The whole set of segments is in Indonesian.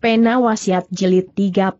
Pena Wasiat Jilid 33.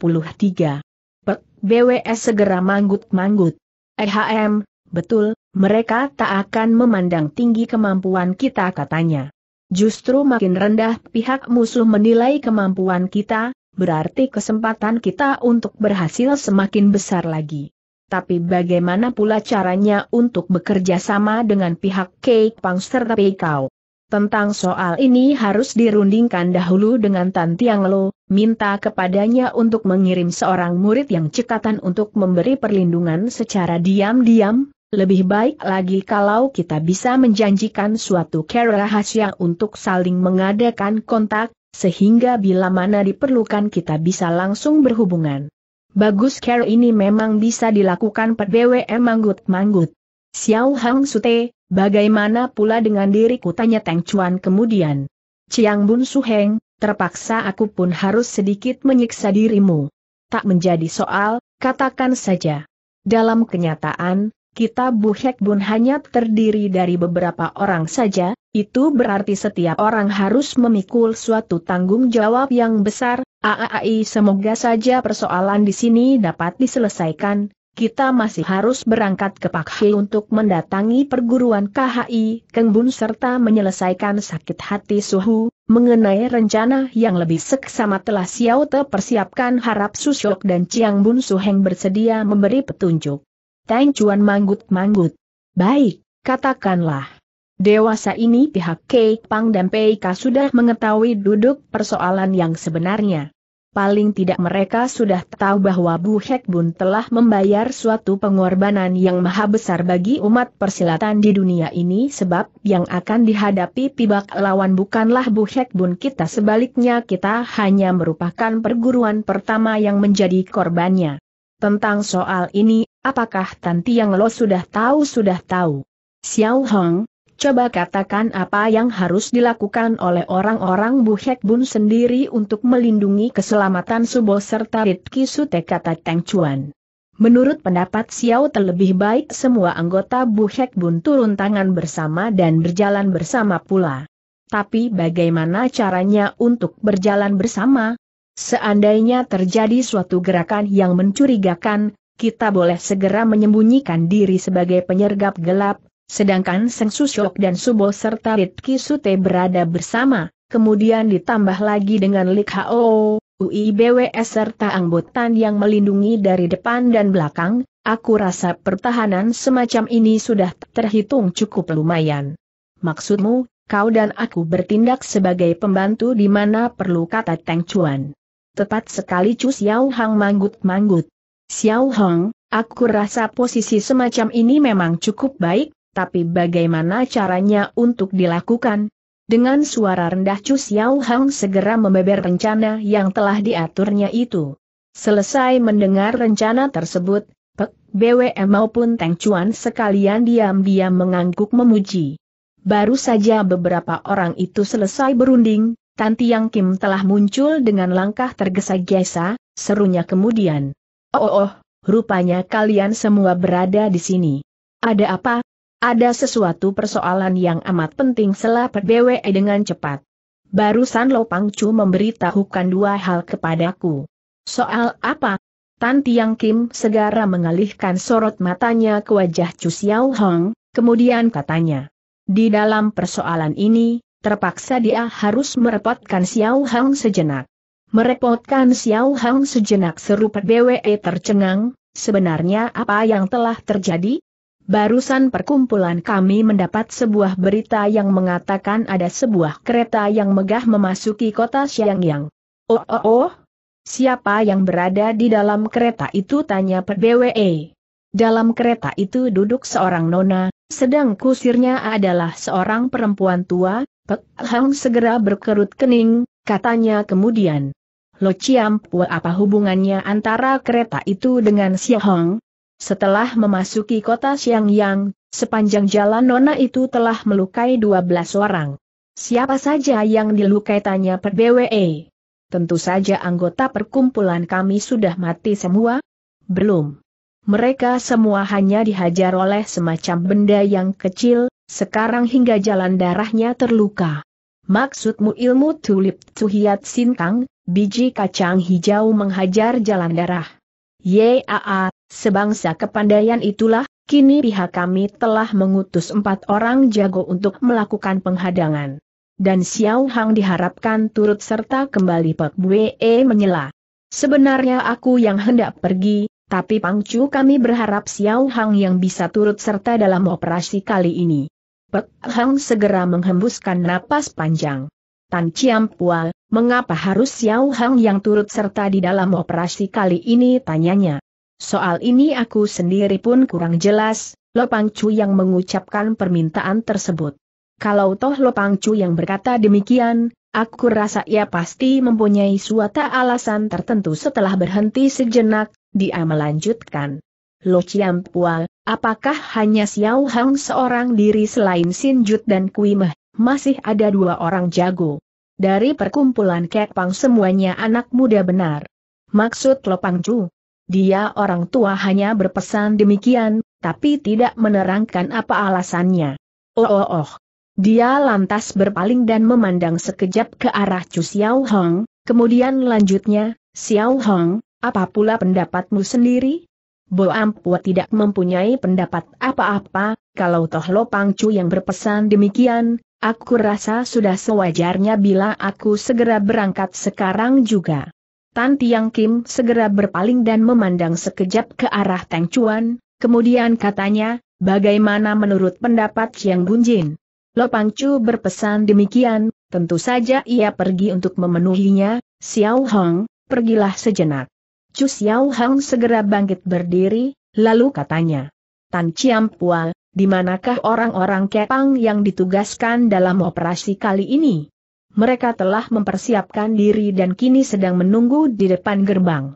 Pek, BWS segera manggut-manggut. EHM, betul, mereka tak akan memandang tinggi kemampuan kita katanya. Justru makin rendah pihak musuh menilai kemampuan kita, berarti kesempatan kita untuk berhasil semakin besar lagi. Tapi bagaimana pula caranya untuk bekerja sama dengan pihak Kei Pang serta Pei Kau? Tentang soal ini harus dirundingkan dahulu dengan Tan Tiang Lo, minta kepadanya untuk mengirim seorang murid yang cekatan untuk memberi perlindungan secara diam-diam, lebih baik lagi kalau kita bisa menjanjikan suatu care rahasia untuk saling mengadakan kontak, sehingga bila mana diperlukan kita bisa langsung berhubungan. Bagus care ini memang bisa dilakukan per BWM manggut-manggut. Xiao Hang Sute, bagaimana pula dengan diriku tanya Tang Chuan kemudian. Ciang Bun Su Heng, terpaksa aku pun harus sedikit menyiksa dirimu. Tak menjadi soal, katakan saja. Dalam kenyataan, kita Buhek Bun hanya terdiri dari beberapa orang saja, itu berarti setiap orang harus memikul suatu tanggung jawab yang besar, AAI semoga saja persoalan di sini dapat diselesaikan, kita masih harus berangkat ke Pakhi untuk mendatangi perguruan KHI Kengbun serta menyelesaikan sakit hati Suhu. Mengenai rencana yang lebih seksama telah Xiao Te persiapkan harap Susyok dan Chiang Bun Suheng bersedia memberi petunjuk. Tang Chuan manggut-manggut. Baik, katakanlah. Dewasa ini pihak Kei Pang dan Pei Ka sudah mengetahui duduk persoalan yang sebenarnya paling tidak mereka sudah tahu bahwa Bu Hek Bun telah membayar suatu pengorbanan yang maha besar bagi umat persilatan di dunia ini sebab yang akan dihadapi pibak lawan bukanlah Bu Hek Bun kita sebaliknya kita hanya merupakan perguruan pertama yang menjadi korbannya. Tentang soal ini, apakah Tanti Yang Lo sudah tahu sudah tahu? Xiao Hong, Coba katakan apa yang harus dilakukan oleh orang-orang Bu Bun sendiri untuk melindungi keselamatan Subo serta Ritki Sute kata Teng Chuan. Menurut pendapat Xiao terlebih baik semua anggota Bu Bun turun tangan bersama dan berjalan bersama pula. Tapi bagaimana caranya untuk berjalan bersama? Seandainya terjadi suatu gerakan yang mencurigakan, kita boleh segera menyembunyikan diri sebagai penyergap gelap, Sedangkan Seng Susyok dan Subo serta Ritki Sute berada bersama, kemudian ditambah lagi dengan Lik Hao, UIBWS serta anggotan yang melindungi dari depan dan belakang, aku rasa pertahanan semacam ini sudah terhitung cukup lumayan. Maksudmu, kau dan aku bertindak sebagai pembantu di mana perlu kata Teng Chuan. Tepat sekali Chu Xiao Hang manggut-manggut. Xiao Hang, aku rasa posisi semacam ini memang cukup baik, tapi bagaimana caranya untuk dilakukan? Dengan suara rendah Chu Xiao Hang segera membeber rencana yang telah diaturnya itu. Selesai mendengar rencana tersebut, Pek, BWM maupun Teng Chuan sekalian diam-diam mengangguk memuji. Baru saja beberapa orang itu selesai berunding, Tan Tiang Kim telah muncul dengan langkah tergesa-gesa, serunya kemudian. Oh, oh, oh, rupanya kalian semua berada di sini. Ada apa? Ada sesuatu persoalan yang amat penting selapet BWE dengan cepat. Barusan Lo Pang Chu memberitahukan dua hal kepadaku. Soal apa? Tan Tiang Kim segera mengalihkan sorot matanya ke wajah Chu Xiao Hong, kemudian katanya. Di dalam persoalan ini, terpaksa dia harus merepotkan Xiao Hong sejenak. Merepotkan Xiao Hong sejenak serupa BWE tercengang, sebenarnya apa yang telah terjadi? Barusan perkumpulan kami mendapat sebuah berita yang mengatakan ada sebuah kereta yang megah memasuki kota Xiangyang. Oh oh oh, siapa yang berada di dalam kereta itu tanya BWE. Dalam kereta itu duduk seorang nona, sedang kusirnya adalah seorang perempuan tua, Pek Hang segera berkerut kening, katanya kemudian. Lo ciampu, apa hubungannya antara kereta itu dengan Xia Hong? Setelah memasuki kota Xiangyang, sepanjang jalan Nona itu telah melukai 12 orang. Siapa saja yang dilukai tanya per BWE. Tentu saja anggota perkumpulan kami sudah mati semua? Belum. Mereka semua hanya dihajar oleh semacam benda yang kecil, sekarang hingga jalan darahnya terluka. Maksudmu ilmu tulip tuhiat Sinkang, biji kacang hijau menghajar jalan darah? Yaa Sebangsa kepandaian itulah, kini pihak kami telah mengutus empat orang jago untuk melakukan penghadangan. Dan Xiao Hang diharapkan turut serta kembali Pak Bue menyela. Sebenarnya aku yang hendak pergi, tapi Pangcu kami berharap Xiao Hang yang bisa turut serta dalam operasi kali ini. Pak Hang segera menghembuskan napas panjang. Tan Chiam Pual, mengapa harus Xiao Hang yang turut serta di dalam operasi kali ini tanyanya. Soal ini aku sendiri pun kurang jelas, Lopang Chu yang mengucapkan permintaan tersebut. Kalau toh Lopang Chu yang berkata demikian, aku rasa ia pasti mempunyai suatu alasan tertentu setelah berhenti sejenak, dia melanjutkan. Lo Chiam Pual, apakah hanya Xiao Hang seorang diri selain Sin Jut dan Kui Meh, masih ada dua orang jago? Dari perkumpulan Kepang semuanya anak muda benar. Maksud Lopang Chu, dia orang tua hanya berpesan demikian, tapi tidak menerangkan apa alasannya. Oh oh oh. Dia lantas berpaling dan memandang sekejap ke arah Chu Xiao Hong, kemudian lanjutnya, Xiao Hong, apa pula pendapatmu sendiri? Bo Ampua tidak mempunyai pendapat apa-apa, kalau toh Lo Pang Chu yang berpesan demikian, aku rasa sudah sewajarnya bila aku segera berangkat sekarang juga. Tan Tiang Kim segera berpaling dan memandang sekejap ke arah Tang Chuan, kemudian katanya, bagaimana menurut pendapat Chiang Bunjin? Lopang Chu berpesan demikian, tentu saja ia pergi untuk memenuhinya, Xiao Hong, pergilah sejenak. Chu Xiao Hong segera bangkit berdiri, lalu katanya, Tan Chiang Pual, di manakah orang-orang Kepang yang ditugaskan dalam operasi kali ini? mereka telah mempersiapkan diri dan kini sedang menunggu di depan gerbang.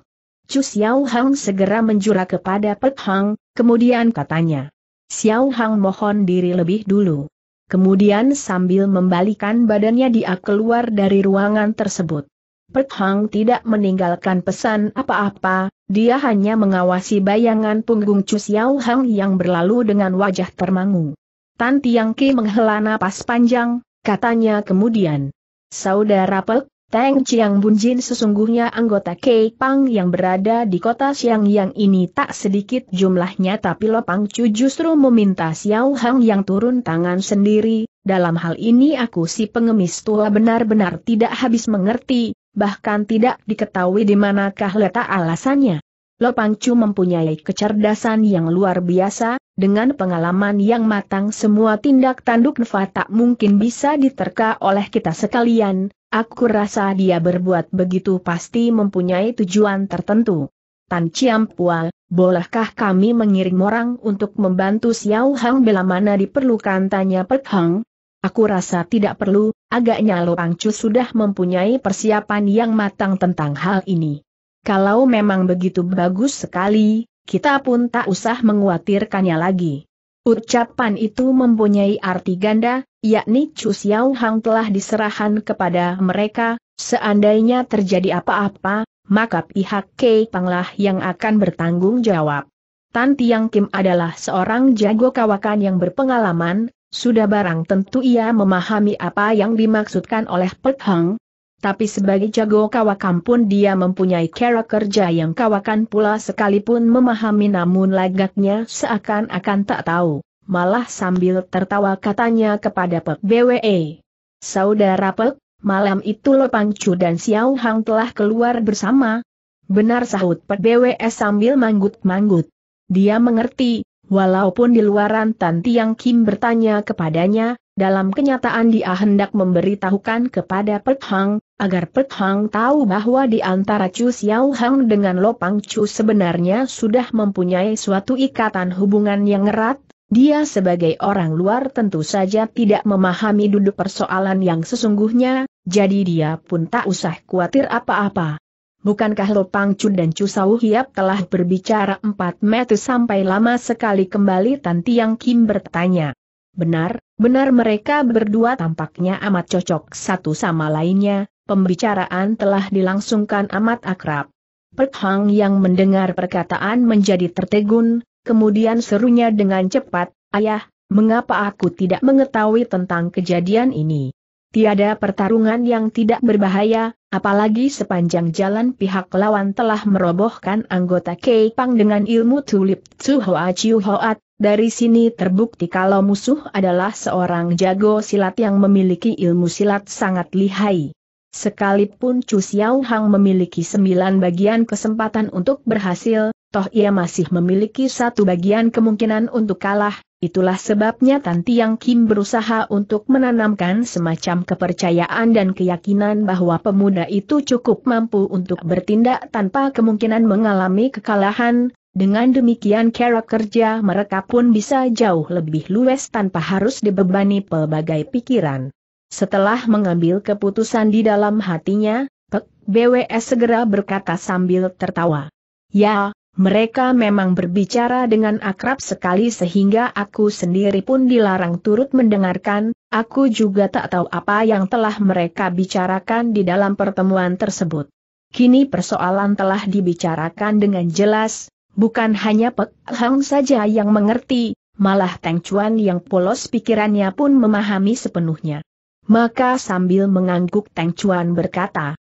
Chu Xiao Hang segera menjura kepada Pek Hang, kemudian katanya. Xiao Hang mohon diri lebih dulu. Kemudian sambil membalikan badannya dia keluar dari ruangan tersebut. Pek Hang tidak meninggalkan pesan apa-apa, dia hanya mengawasi bayangan punggung Chu Xiao Hang yang berlalu dengan wajah termangu. Tan Tiang Ki menghela napas panjang, katanya kemudian. Saudara Pek, Teng Chiang Bunjin sesungguhnya anggota Pang yang berada di kota yang ini tak sedikit jumlahnya tapi Lopang Chu justru meminta Xiao Hang yang turun tangan sendiri, dalam hal ini aku si pengemis tua benar-benar tidak habis mengerti, bahkan tidak diketahui di manakah letak alasannya. Lo Pangcu mempunyai kecerdasan yang luar biasa, dengan pengalaman yang matang semua tindak tanduk Nfa tak mungkin bisa diterka oleh kita sekalian, aku rasa dia berbuat begitu pasti mempunyai tujuan tertentu. Tan Pual, bolehkah kami mengirim orang untuk membantu Xiao Hang bila mana diperlukan tanya Pek Hang? Aku rasa tidak perlu, agaknya Lo Pangcu sudah mempunyai persiapan yang matang tentang hal ini. Kalau memang begitu bagus sekali, kita pun tak usah menguatirkannya lagi. Ucapan itu mempunyai arti ganda, yakni Chu Xiao Hang telah diserahkan kepada mereka, seandainya terjadi apa-apa, maka pihak Kei Panglah yang akan bertanggung jawab. Tan Tiang Kim adalah seorang jago kawakan yang berpengalaman, sudah barang tentu ia memahami apa yang dimaksudkan oleh Pek Hang, tapi sebagai jago kawakan pun dia mempunyai cara kerja yang kawakan pula sekalipun memahami namun lagaknya seakan-akan tak tahu. Malah sambil tertawa katanya kepada Pek BWE. Saudara Pek, malam itu Lo Pangcu dan Xiao Hang telah keluar bersama. Benar sahut Pek BWE sambil manggut-manggut. Dia mengerti, walaupun di luaran Tan Tiang Kim bertanya kepadanya, dalam kenyataan dia hendak memberitahukan kepada Pek Hang, agar Pek Hang tahu bahwa di antara Chu Xiao Hang dengan Lopang Chu sebenarnya sudah mempunyai suatu ikatan hubungan yang erat, dia sebagai orang luar tentu saja tidak memahami duduk persoalan yang sesungguhnya, jadi dia pun tak usah khawatir apa-apa. Bukankah Lo Pang dan Chu Sau Hiap telah berbicara empat meter sampai lama sekali kembali Tan Tiang Kim bertanya. Benar, benar mereka berdua tampaknya amat cocok satu sama lainnya, pembicaraan telah dilangsungkan amat akrab. Perk Hang yang mendengar perkataan menjadi tertegun, kemudian serunya dengan cepat, Ayah, mengapa aku tidak mengetahui tentang kejadian ini? Tiada pertarungan yang tidak berbahaya, apalagi sepanjang jalan pihak lawan telah merobohkan anggota Kei Pang dengan ilmu tulip Tsu Hoa Hoat, dari sini terbukti kalau musuh adalah seorang jago silat yang memiliki ilmu silat sangat lihai. Sekalipun Chu Xiao Hang memiliki sembilan bagian kesempatan untuk berhasil, toh ia masih memiliki satu bagian kemungkinan untuk kalah, Itulah sebabnya Tan Tiang Kim berusaha untuk menanamkan semacam kepercayaan dan keyakinan bahwa pemuda itu cukup mampu untuk bertindak tanpa kemungkinan mengalami kekalahan, dengan demikian cara kerja mereka pun bisa jauh lebih luwes tanpa harus dibebani pelbagai pikiran. Setelah mengambil keputusan di dalam hatinya, Pek BWS segera berkata sambil tertawa. Ya, mereka memang berbicara dengan akrab sekali sehingga aku sendiri pun dilarang turut mendengarkan, aku juga tak tahu apa yang telah mereka bicarakan di dalam pertemuan tersebut. Kini persoalan telah dibicarakan dengan jelas, bukan hanya Pek Hang saja yang mengerti, malah Teng Chuan yang polos pikirannya pun memahami sepenuhnya. Maka sambil mengangguk Teng Chuan berkata,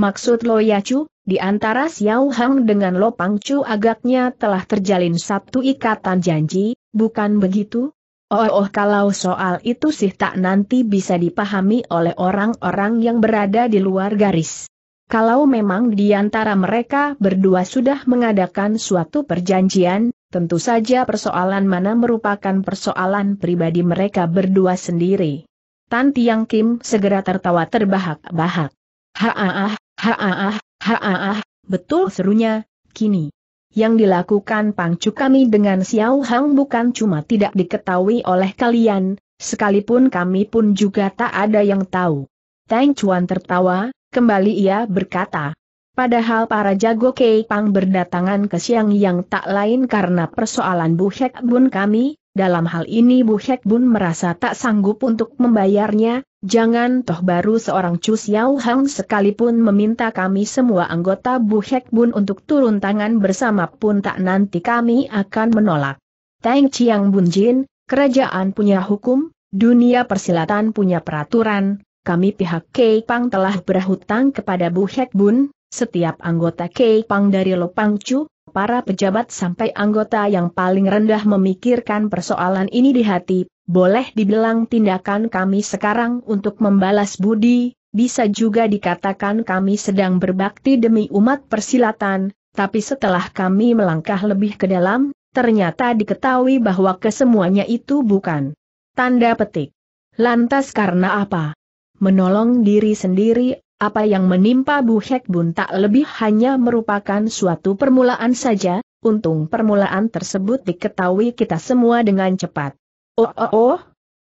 Maksud Lo Yacu, di antara Xiao Hang dengan Lo Pang Chu agaknya telah terjalin satu ikatan janji, bukan begitu? Oh, oh kalau soal itu sih tak nanti bisa dipahami oleh orang-orang yang berada di luar garis. Kalau memang di antara mereka berdua sudah mengadakan suatu perjanjian, tentu saja persoalan mana merupakan persoalan pribadi mereka berdua sendiri. Tan Tiang Kim segera tertawa terbahak-bahak. Haah, ah, Haaah, haaah, betul serunya, kini. Yang dilakukan pangcu kami dengan Xiao Hang bukan cuma tidak diketahui oleh kalian, sekalipun kami pun juga tak ada yang tahu. Tang Chuan tertawa, kembali ia berkata. Padahal para jago Kei Pang berdatangan ke Siang yang tak lain karena persoalan Bu Hek Bun kami, dalam hal ini Bu Hek Bun merasa tak sanggup untuk membayarnya, jangan toh baru seorang Chu Xiao Hang sekalipun meminta kami semua anggota Bu Hek Bun untuk turun tangan bersama pun tak nanti kami akan menolak. Tang Chiang Bun Jin, kerajaan punya hukum, dunia persilatan punya peraturan, kami pihak Kei Pang telah berhutang kepada Bu Hek Bun, setiap anggota Kei Pang dari Lopang Chu, para pejabat sampai anggota yang paling rendah memikirkan persoalan ini di hati, boleh dibilang tindakan kami sekarang untuk membalas budi, bisa juga dikatakan kami sedang berbakti demi umat persilatan, tapi setelah kami melangkah lebih ke dalam, ternyata diketahui bahwa kesemuanya itu bukan. Tanda petik. Lantas karena apa? Menolong diri sendiri apa yang menimpa Bu Hek Bun tak lebih hanya merupakan suatu permulaan saja, untung permulaan tersebut diketahui kita semua dengan cepat. Oh oh oh,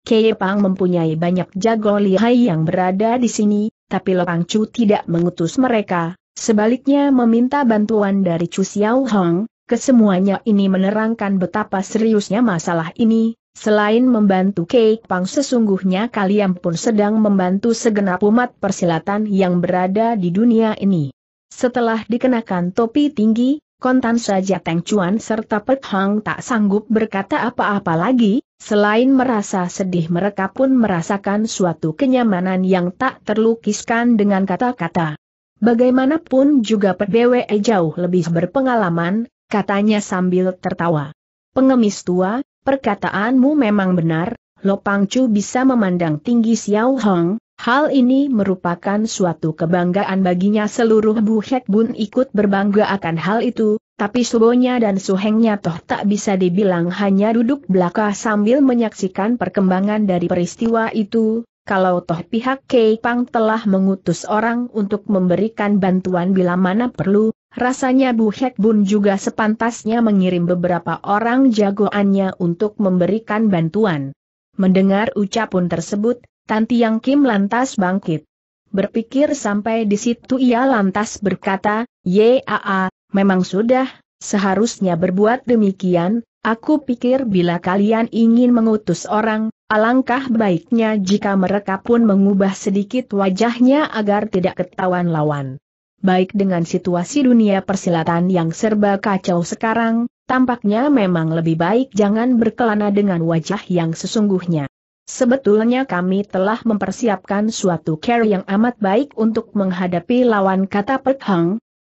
Kepang mempunyai banyak jago lihai yang berada di sini, tapi Lepang Chu tidak mengutus mereka, sebaliknya meminta bantuan dari Chu Xiao Hong, kesemuanya ini menerangkan betapa seriusnya masalah ini, Selain membantu Kek Pang sesungguhnya kalian pun sedang membantu segenap umat persilatan yang berada di dunia ini. Setelah dikenakan topi tinggi, kontan saja Teng Chuan serta Pek Hang tak sanggup berkata apa-apa lagi, selain merasa sedih mereka pun merasakan suatu kenyamanan yang tak terlukiskan dengan kata-kata. Bagaimanapun juga Pek BWE jauh lebih berpengalaman, katanya sambil tertawa. Pengemis tua, Perkataanmu memang benar, Lopang Chu bisa memandang tinggi Xiao Hong, hal ini merupakan suatu kebanggaan baginya seluruh Bu Hek Bun ikut berbangga akan hal itu, tapi Subonya dan Suhengnya toh tak bisa dibilang hanya duduk belaka sambil menyaksikan perkembangan dari peristiwa itu, kalau toh pihak Kei Pang telah mengutus orang untuk memberikan bantuan bila mana perlu, Rasanya Bu Hek Bun juga sepantasnya mengirim beberapa orang jagoannya untuk memberikan bantuan. Mendengar ucapan tersebut, Tanti Yang Kim lantas bangkit. Berpikir sampai di situ ia lantas berkata, Yaa, memang sudah, seharusnya berbuat demikian, aku pikir bila kalian ingin mengutus orang, alangkah baiknya jika mereka pun mengubah sedikit wajahnya agar tidak ketahuan lawan baik dengan situasi dunia persilatan yang serba kacau sekarang, tampaknya memang lebih baik jangan berkelana dengan wajah yang sesungguhnya. Sebetulnya kami telah mempersiapkan suatu care yang amat baik untuk menghadapi lawan kata Pek Hang,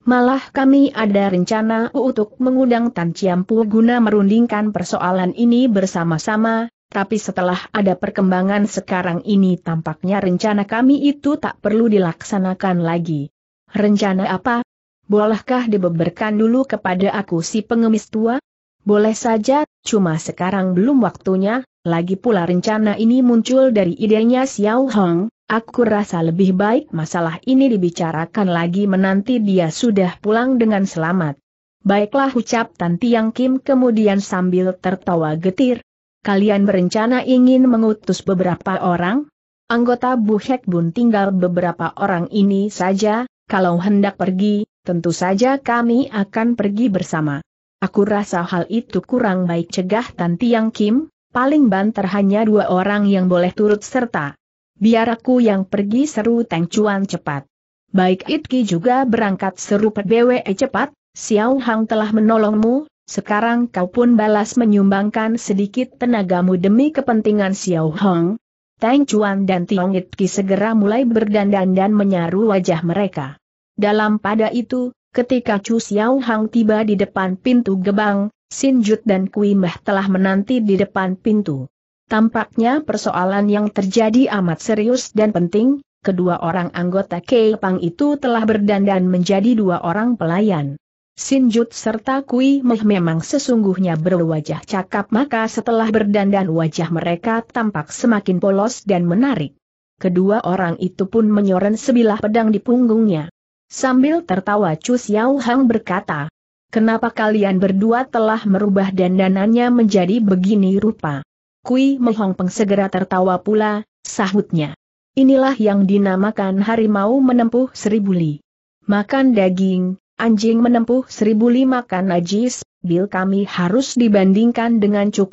Malah kami ada rencana untuk mengundang Tan Ciampu guna merundingkan persoalan ini bersama-sama, tapi setelah ada perkembangan sekarang ini tampaknya rencana kami itu tak perlu dilaksanakan lagi. Rencana apa? Bolehkah dibeberkan dulu kepada aku si pengemis tua? Boleh saja, cuma sekarang belum waktunya, lagi pula rencana ini muncul dari idenya Xiao Hong, aku rasa lebih baik masalah ini dibicarakan lagi menanti dia sudah pulang dengan selamat. Baiklah ucap Tan Tiang Kim kemudian sambil tertawa getir. Kalian berencana ingin mengutus beberapa orang? Anggota Bu Hek Bun tinggal beberapa orang ini saja, kalau hendak pergi, tentu saja kami akan pergi bersama. Aku rasa hal itu kurang baik cegah Tan Tiang Kim, paling banter hanya dua orang yang boleh turut serta. Biar aku yang pergi seru Teng Cuan cepat. Baik Itki juga berangkat seru PBWE cepat, Xiao Hang telah menolongmu, sekarang kau pun balas menyumbangkan sedikit tenagamu demi kepentingan Xiao Hang, Tang Chuan dan Tiong Ki segera mulai berdandan dan menyaru wajah mereka. Dalam pada itu, ketika Chu Xiao Hang tiba di depan pintu gebang, Sin Jut dan Kui Meh telah menanti di depan pintu. Tampaknya persoalan yang terjadi amat serius dan penting, kedua orang anggota Pang itu telah berdandan menjadi dua orang pelayan. Sinjut serta Kui Meh memang sesungguhnya berwajah cakap maka setelah berdandan wajah mereka tampak semakin polos dan menarik. Kedua orang itu pun menyoren sebilah pedang di punggungnya. Sambil tertawa Chu Xiao Hang berkata, Kenapa kalian berdua telah merubah dandanannya menjadi begini rupa? Kui Mehong Peng segera tertawa pula, sahutnya. Inilah yang dinamakan harimau menempuh seribu li. Makan daging, anjing menempuh seribu lima kan najis, bil kami harus dibandingkan dengan cu,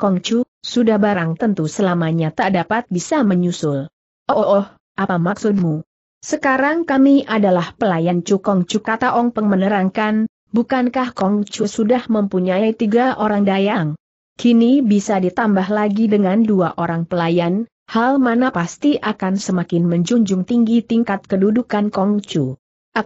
sudah barang tentu selamanya tak dapat bisa menyusul. Oh, oh, oh apa maksudmu? Sekarang kami adalah pelayan cu kata Ong Peng menerangkan, bukankah Kong cu sudah mempunyai tiga orang dayang? Kini bisa ditambah lagi dengan dua orang pelayan, hal mana pasti akan semakin menjunjung tinggi tingkat kedudukan Kong Chu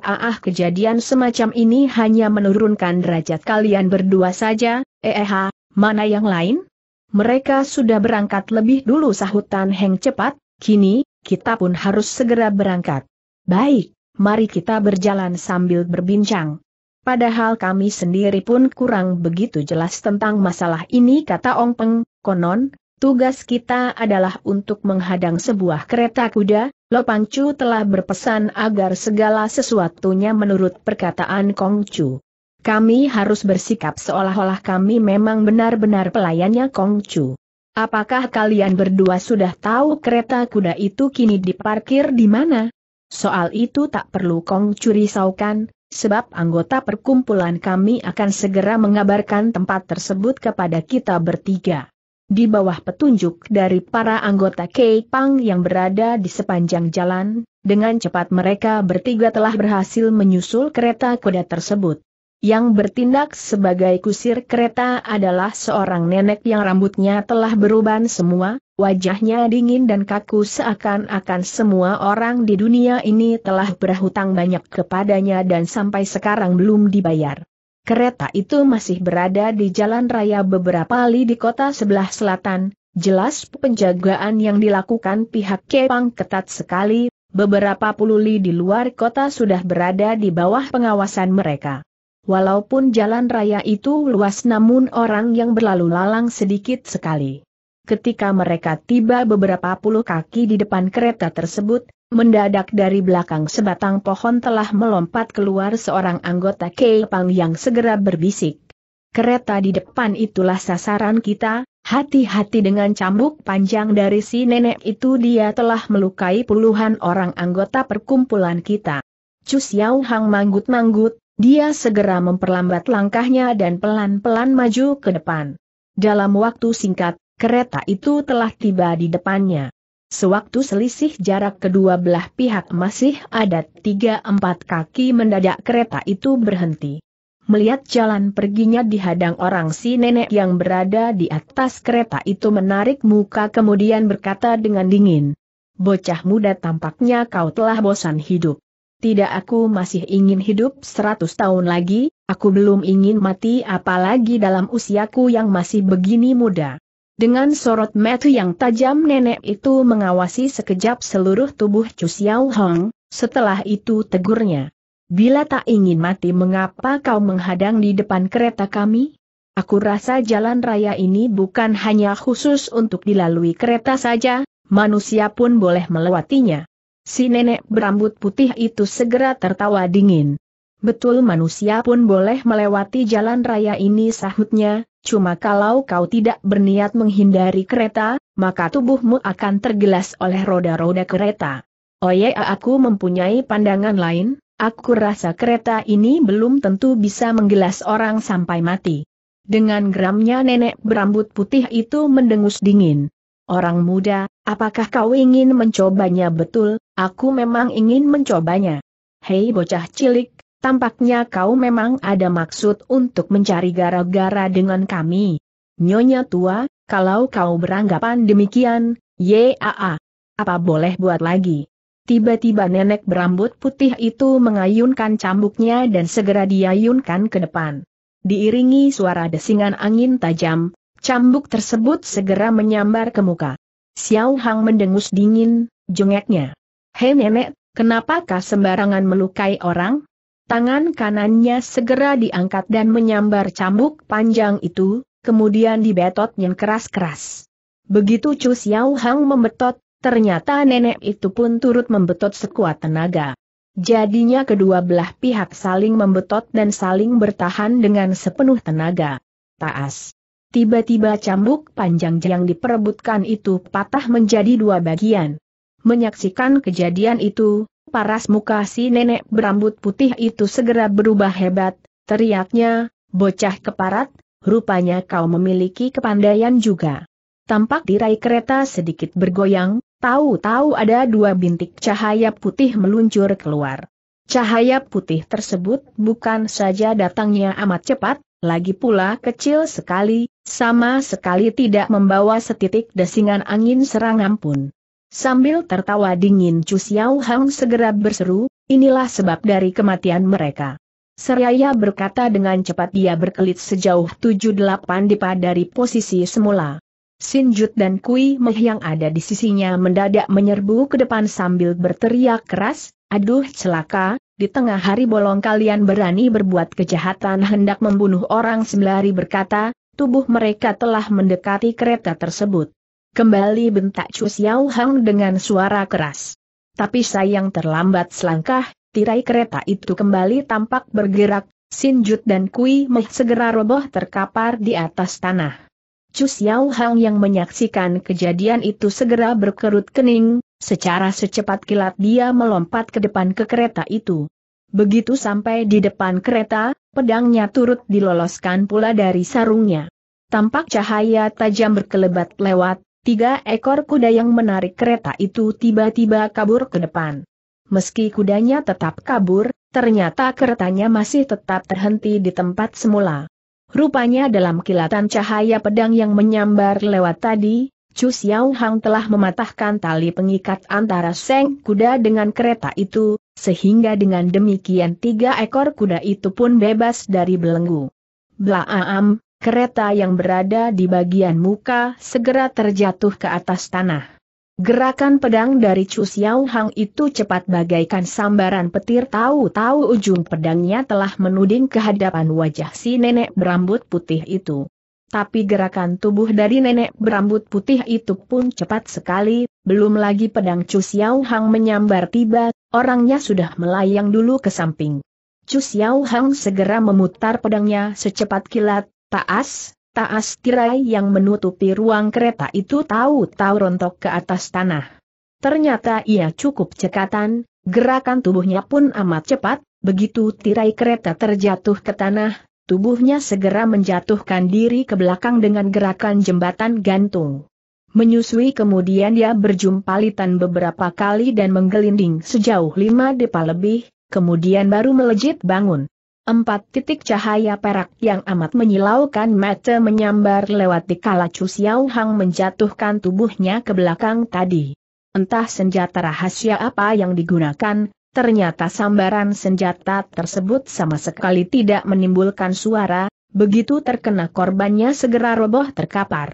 ah kejadian semacam ini hanya menurunkan derajat kalian berdua saja, eh, eh mana yang lain? Mereka sudah berangkat lebih dulu sahutan Heng cepat, kini, kita pun harus segera berangkat. Baik, mari kita berjalan sambil berbincang. Padahal kami sendiri pun kurang begitu jelas tentang masalah ini kata Ong Peng, konon, Tugas kita adalah untuk menghadang sebuah kereta kuda, Lopangcu telah berpesan agar segala sesuatunya menurut perkataan Kongcu. Kami harus bersikap seolah-olah kami memang benar-benar pelayannya Kongcu. Apakah kalian berdua sudah tahu kereta kuda itu kini diparkir di mana? Soal itu tak perlu Kongcu risaukan, sebab anggota perkumpulan kami akan segera mengabarkan tempat tersebut kepada kita bertiga di bawah petunjuk dari para anggota Kepang yang berada di sepanjang jalan, dengan cepat mereka bertiga telah berhasil menyusul kereta kuda tersebut. Yang bertindak sebagai kusir kereta adalah seorang nenek yang rambutnya telah beruban semua, wajahnya dingin dan kaku seakan-akan semua orang di dunia ini telah berhutang banyak kepadanya dan sampai sekarang belum dibayar. Kereta itu masih berada di jalan raya beberapa li di kota sebelah selatan, jelas penjagaan yang dilakukan pihak Kepang ketat sekali, beberapa puluh li di luar kota sudah berada di bawah pengawasan mereka. Walaupun jalan raya itu luas namun orang yang berlalu lalang sedikit sekali. Ketika mereka tiba beberapa puluh kaki di depan kereta tersebut, Mendadak dari belakang sebatang pohon telah melompat keluar seorang anggota Kepang yang segera berbisik. Kereta di depan itulah sasaran kita, hati-hati dengan cambuk panjang dari si nenek itu dia telah melukai puluhan orang anggota perkumpulan kita. Cu Xiao Hang manggut-manggut, dia segera memperlambat langkahnya dan pelan-pelan maju ke depan. Dalam waktu singkat, kereta itu telah tiba di depannya. Sewaktu selisih jarak kedua belah pihak masih ada tiga empat kaki mendadak kereta itu berhenti. Melihat jalan perginya dihadang orang si nenek yang berada di atas kereta itu menarik muka kemudian berkata dengan dingin. Bocah muda tampaknya kau telah bosan hidup. Tidak aku masih ingin hidup seratus tahun lagi, aku belum ingin mati apalagi dalam usiaku yang masih begini muda. Dengan sorot mata yang tajam nenek itu mengawasi sekejap seluruh tubuh Chu Xiao Hong, setelah itu tegurnya. Bila tak ingin mati mengapa kau menghadang di depan kereta kami? Aku rasa jalan raya ini bukan hanya khusus untuk dilalui kereta saja, manusia pun boleh melewatinya. Si nenek berambut putih itu segera tertawa dingin. Betul manusia pun boleh melewati jalan raya ini sahutnya, Cuma kalau kau tidak berniat menghindari kereta, maka tubuhmu akan tergelas oleh roda-roda kereta. Oh ya, aku mempunyai pandangan lain, aku rasa kereta ini belum tentu bisa menggelas orang sampai mati. Dengan geramnya nenek berambut putih itu mendengus dingin. Orang muda, apakah kau ingin mencobanya betul? Aku memang ingin mencobanya. Hei bocah cilik, Tampaknya kau memang ada maksud untuk mencari gara-gara dengan kami. Nyonya tua, kalau kau beranggapan demikian, yaa, apa boleh buat lagi? Tiba-tiba nenek berambut putih itu mengayunkan cambuknya dan segera diayunkan ke depan. Diiringi suara desingan angin tajam, cambuk tersebut segera menyambar ke muka. Xiao Hang mendengus dingin, jengeknya. Hei nenek, kenapa kenapakah sembarangan melukai orang? Tangan kanannya segera diangkat dan menyambar cambuk panjang itu, kemudian dibetotnya keras-keras. Begitu Chu Xiao Hang membetot, ternyata nenek itu pun turut membetot sekuat tenaga. Jadinya kedua belah pihak saling membetot dan saling bertahan dengan sepenuh tenaga. Taas. Tiba-tiba cambuk panjang yang diperebutkan itu patah menjadi dua bagian. Menyaksikan kejadian itu, Paras muka si nenek berambut putih itu segera berubah hebat, teriaknya, bocah keparat, rupanya kau memiliki kepandaian juga. Tampak tirai kereta sedikit bergoyang, tahu-tahu ada dua bintik cahaya putih meluncur keluar. Cahaya putih tersebut bukan saja datangnya amat cepat, lagi pula kecil sekali, sama sekali tidak membawa setitik desingan angin serangan pun. Sambil tertawa dingin Chu Xiao Hang segera berseru, inilah sebab dari kematian mereka. Seraya berkata dengan cepat dia berkelit sejauh 78 dipa dari posisi semula. Sinjut dan Kui Meh yang ada di sisinya mendadak menyerbu ke depan sambil berteriak keras, aduh celaka, di tengah hari bolong kalian berani berbuat kejahatan hendak membunuh orang sembari berkata, tubuh mereka telah mendekati kereta tersebut. Kembali bentak Chu Xiao Hang dengan suara keras. Tapi sayang terlambat selangkah, tirai kereta itu kembali tampak bergerak, Sinjut dan Kui Meh segera roboh terkapar di atas tanah. Chu Xiao Hang yang menyaksikan kejadian itu segera berkerut kening, secara secepat kilat dia melompat ke depan ke kereta itu. Begitu sampai di depan kereta, pedangnya turut diloloskan pula dari sarungnya. Tampak cahaya tajam berkelebat lewat, Tiga ekor kuda yang menarik kereta itu tiba-tiba kabur ke depan. Meski kudanya tetap kabur, ternyata keretanya masih tetap terhenti di tempat semula. Rupanya dalam kilatan cahaya pedang yang menyambar lewat tadi, Chu Xiao Hang telah mematahkan tali pengikat antara seng kuda dengan kereta itu, sehingga dengan demikian tiga ekor kuda itu pun bebas dari belenggu. Blaam, kereta yang berada di bagian muka segera terjatuh ke atas tanah. Gerakan pedang dari Chu Xiao Hang itu cepat bagaikan sambaran petir tahu-tahu ujung pedangnya telah menuding ke hadapan wajah si nenek berambut putih itu. Tapi gerakan tubuh dari nenek berambut putih itu pun cepat sekali, belum lagi pedang Chu Xiao Hang menyambar tiba, orangnya sudah melayang dulu ke samping. Chu Xiao Hang segera memutar pedangnya secepat kilat, Taas, taas tirai yang menutupi ruang kereta itu tahu-tahu rontok ke atas tanah. Ternyata ia cukup cekatan, gerakan tubuhnya pun amat cepat, begitu tirai kereta terjatuh ke tanah, tubuhnya segera menjatuhkan diri ke belakang dengan gerakan jembatan gantung. Menyusui kemudian dia litan beberapa kali dan menggelinding sejauh lima depa lebih, kemudian baru melejit bangun. Empat titik cahaya perak yang amat menyilaukan mata menyambar lewat di kala Chu Xiao Hang menjatuhkan tubuhnya ke belakang tadi. Entah senjata rahasia apa yang digunakan, ternyata sambaran senjata tersebut sama sekali tidak menimbulkan suara, begitu terkena korbannya segera roboh terkapar.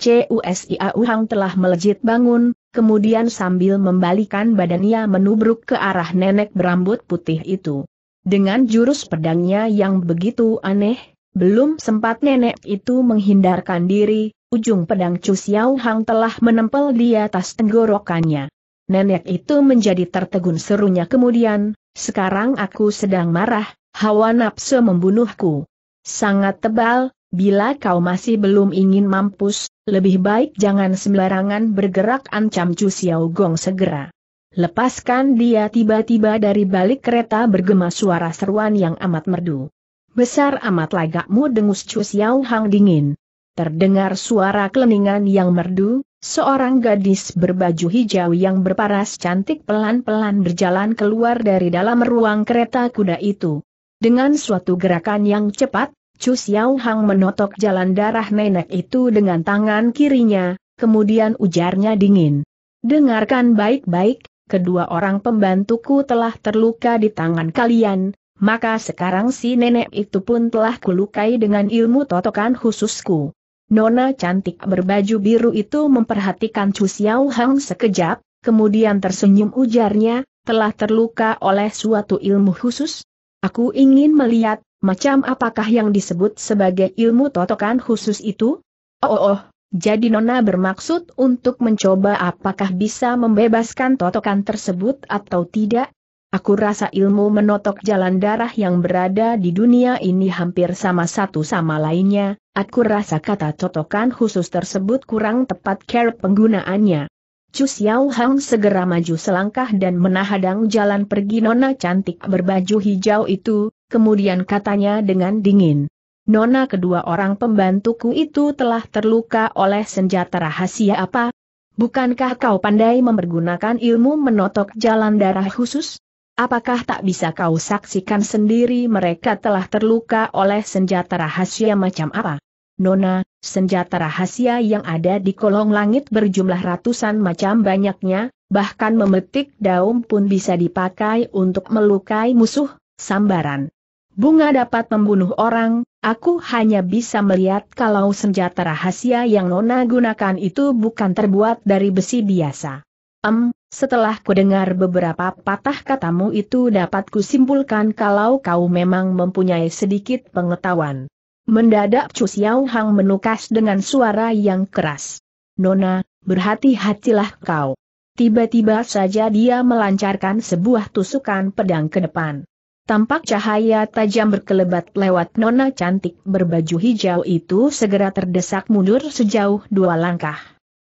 CUSIAU Hang telah melejit bangun, kemudian sambil membalikan badannya menubruk ke arah nenek berambut putih itu. Dengan jurus pedangnya yang begitu aneh, belum sempat nenek itu menghindarkan diri, ujung pedang Chu Xiao Hang telah menempel di atas tenggorokannya. Nenek itu menjadi tertegun serunya kemudian, sekarang aku sedang marah, hawa nafsu membunuhku. Sangat tebal, bila kau masih belum ingin mampus, lebih baik jangan sembarangan bergerak ancam Chu Xiao Gong segera. Lepaskan dia tiba-tiba dari balik kereta bergema suara seruan yang amat merdu. Besar amat lagakmu dengus Chu Xiao Hang dingin. Terdengar suara keleningan yang merdu, seorang gadis berbaju hijau yang berparas cantik pelan-pelan berjalan keluar dari dalam ruang kereta kuda itu. Dengan suatu gerakan yang cepat, Chu Xiao Hang menotok jalan darah nenek itu dengan tangan kirinya, kemudian ujarnya dingin. Dengarkan baik-baik, kedua orang pembantuku telah terluka di tangan kalian, maka sekarang si nenek itu pun telah kulukai dengan ilmu totokan khususku. Nona cantik berbaju biru itu memperhatikan Chu Xiao Hang sekejap, kemudian tersenyum ujarnya, telah terluka oleh suatu ilmu khusus? Aku ingin melihat, macam apakah yang disebut sebagai ilmu totokan khusus itu? Oh, oh, oh jadi Nona bermaksud untuk mencoba apakah bisa membebaskan totokan tersebut atau tidak? Aku rasa ilmu menotok jalan darah yang berada di dunia ini hampir sama satu sama lainnya, aku rasa kata totokan khusus tersebut kurang tepat care penggunaannya. Chu Xiao Hang segera maju selangkah dan menahadang jalan pergi nona cantik berbaju hijau itu, kemudian katanya dengan dingin. Nona kedua orang pembantuku itu telah terluka oleh senjata rahasia apa? Bukankah kau pandai mempergunakan ilmu menotok jalan darah khusus? Apakah tak bisa kau saksikan sendiri mereka telah terluka oleh senjata rahasia macam apa? Nona, senjata rahasia yang ada di kolong langit berjumlah ratusan macam banyaknya, bahkan memetik daun pun bisa dipakai untuk melukai musuh, sambaran. Bunga dapat membunuh orang, aku hanya bisa melihat kalau senjata rahasia yang Nona gunakan itu bukan terbuat dari besi biasa. Em, setelah kudengar beberapa patah katamu itu dapat kusimpulkan kalau kau memang mempunyai sedikit pengetahuan. Mendadak Chu Xiao Hang menukas dengan suara yang keras. Nona, berhati-hatilah kau. Tiba-tiba saja dia melancarkan sebuah tusukan pedang ke depan. Tampak cahaya tajam berkelebat lewat nona cantik berbaju hijau itu segera terdesak mundur sejauh dua langkah.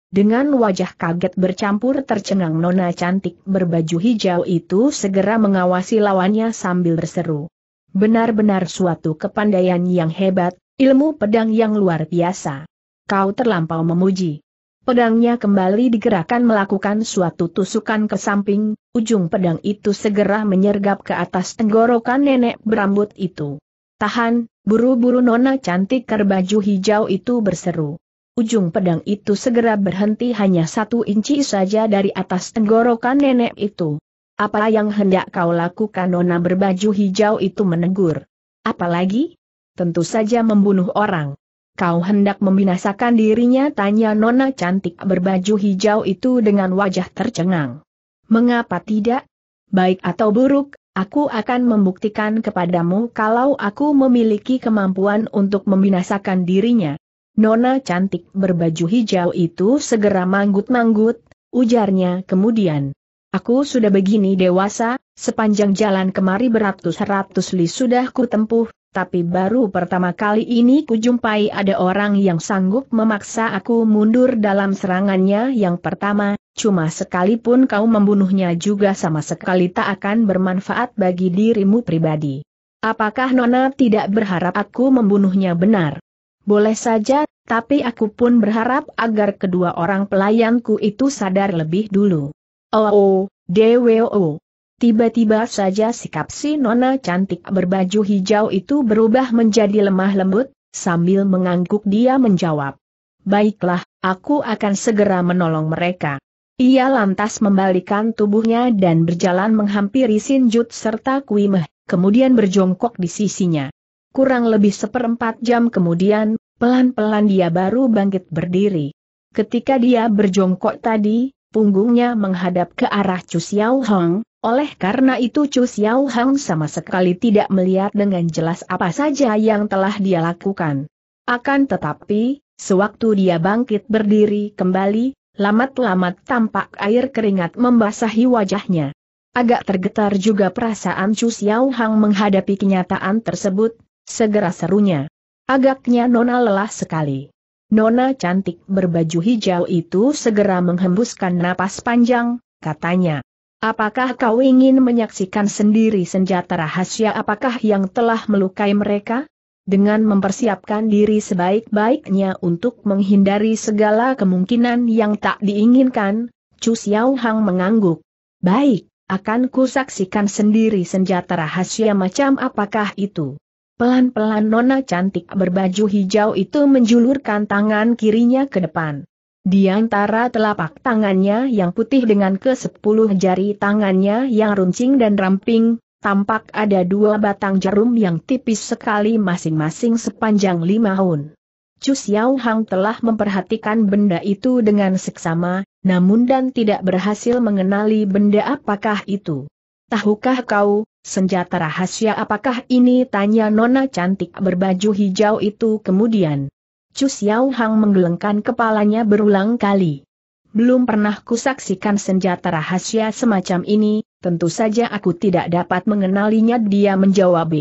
Dengan wajah kaget bercampur tercengang nona cantik berbaju hijau itu segera mengawasi lawannya sambil berseru. Benar-benar suatu kepandaian yang hebat, ilmu pedang yang luar biasa. Kau terlampau memuji pedangnya kembali digerakkan melakukan suatu tusukan ke samping, ujung pedang itu segera menyergap ke atas tenggorokan nenek berambut itu. Tahan, buru-buru nona cantik kerbaju hijau itu berseru. Ujung pedang itu segera berhenti hanya satu inci saja dari atas tenggorokan nenek itu. Apa yang hendak kau lakukan nona berbaju hijau itu menegur. Apalagi? Tentu saja membunuh orang. Kau hendak membinasakan dirinya tanya nona cantik berbaju hijau itu dengan wajah tercengang. Mengapa tidak? Baik atau buruk, aku akan membuktikan kepadamu kalau aku memiliki kemampuan untuk membinasakan dirinya. Nona cantik berbaju hijau itu segera manggut-manggut, ujarnya kemudian. Aku sudah begini dewasa, sepanjang jalan kemari beratus-ratus li sudah kutempuh, tapi baru pertama kali ini kujumpai ada orang yang sanggup memaksa aku mundur dalam serangannya yang pertama, cuma sekalipun kau membunuhnya juga sama sekali tak akan bermanfaat bagi dirimu pribadi. Apakah Nona tidak berharap aku membunuhnya benar? Boleh saja, tapi aku pun berharap agar kedua orang pelayanku itu sadar lebih dulu. Oh, oh, DWO. Tiba-tiba saja sikap si nona cantik berbaju hijau itu berubah menjadi lemah lembut, sambil mengangguk dia menjawab. Baiklah, aku akan segera menolong mereka. Ia lantas membalikan tubuhnya dan berjalan menghampiri Sinjut serta Kuimeh, kemudian berjongkok di sisinya. Kurang lebih seperempat jam kemudian, pelan-pelan dia baru bangkit berdiri. Ketika dia berjongkok tadi, punggungnya menghadap ke arah Chu Xiao Hong, oleh karena itu Chu Xiao Hang sama sekali tidak melihat dengan jelas apa saja yang telah dia lakukan. Akan tetapi, sewaktu dia bangkit berdiri kembali, lamat-lamat tampak air keringat membasahi wajahnya. Agak tergetar juga perasaan Chu Xiao Hang menghadapi kenyataan tersebut, segera serunya. Agaknya Nona lelah sekali. Nona cantik berbaju hijau itu segera menghembuskan napas panjang, katanya. Apakah kau ingin menyaksikan sendiri senjata rahasia apakah yang telah melukai mereka? Dengan mempersiapkan diri sebaik-baiknya untuk menghindari segala kemungkinan yang tak diinginkan, Chu Xiao Hang mengangguk. Baik, akan ku saksikan sendiri senjata rahasia macam apakah itu. Pelan-pelan nona cantik berbaju hijau itu menjulurkan tangan kirinya ke depan. Di antara telapak tangannya yang putih dengan ke sepuluh jari tangannya yang runcing dan ramping, tampak ada dua batang jarum yang tipis sekali masing-masing sepanjang lima un. Chu Xiao Hang telah memperhatikan benda itu dengan seksama, namun dan tidak berhasil mengenali benda apakah itu. Tahukah kau, senjata rahasia apakah ini? Tanya nona cantik berbaju hijau itu kemudian. Chu Xiao Hang menggelengkan kepalanya berulang kali. Belum pernah kusaksikan senjata rahasia semacam ini, tentu saja aku tidak dapat mengenalinya dia menjawab.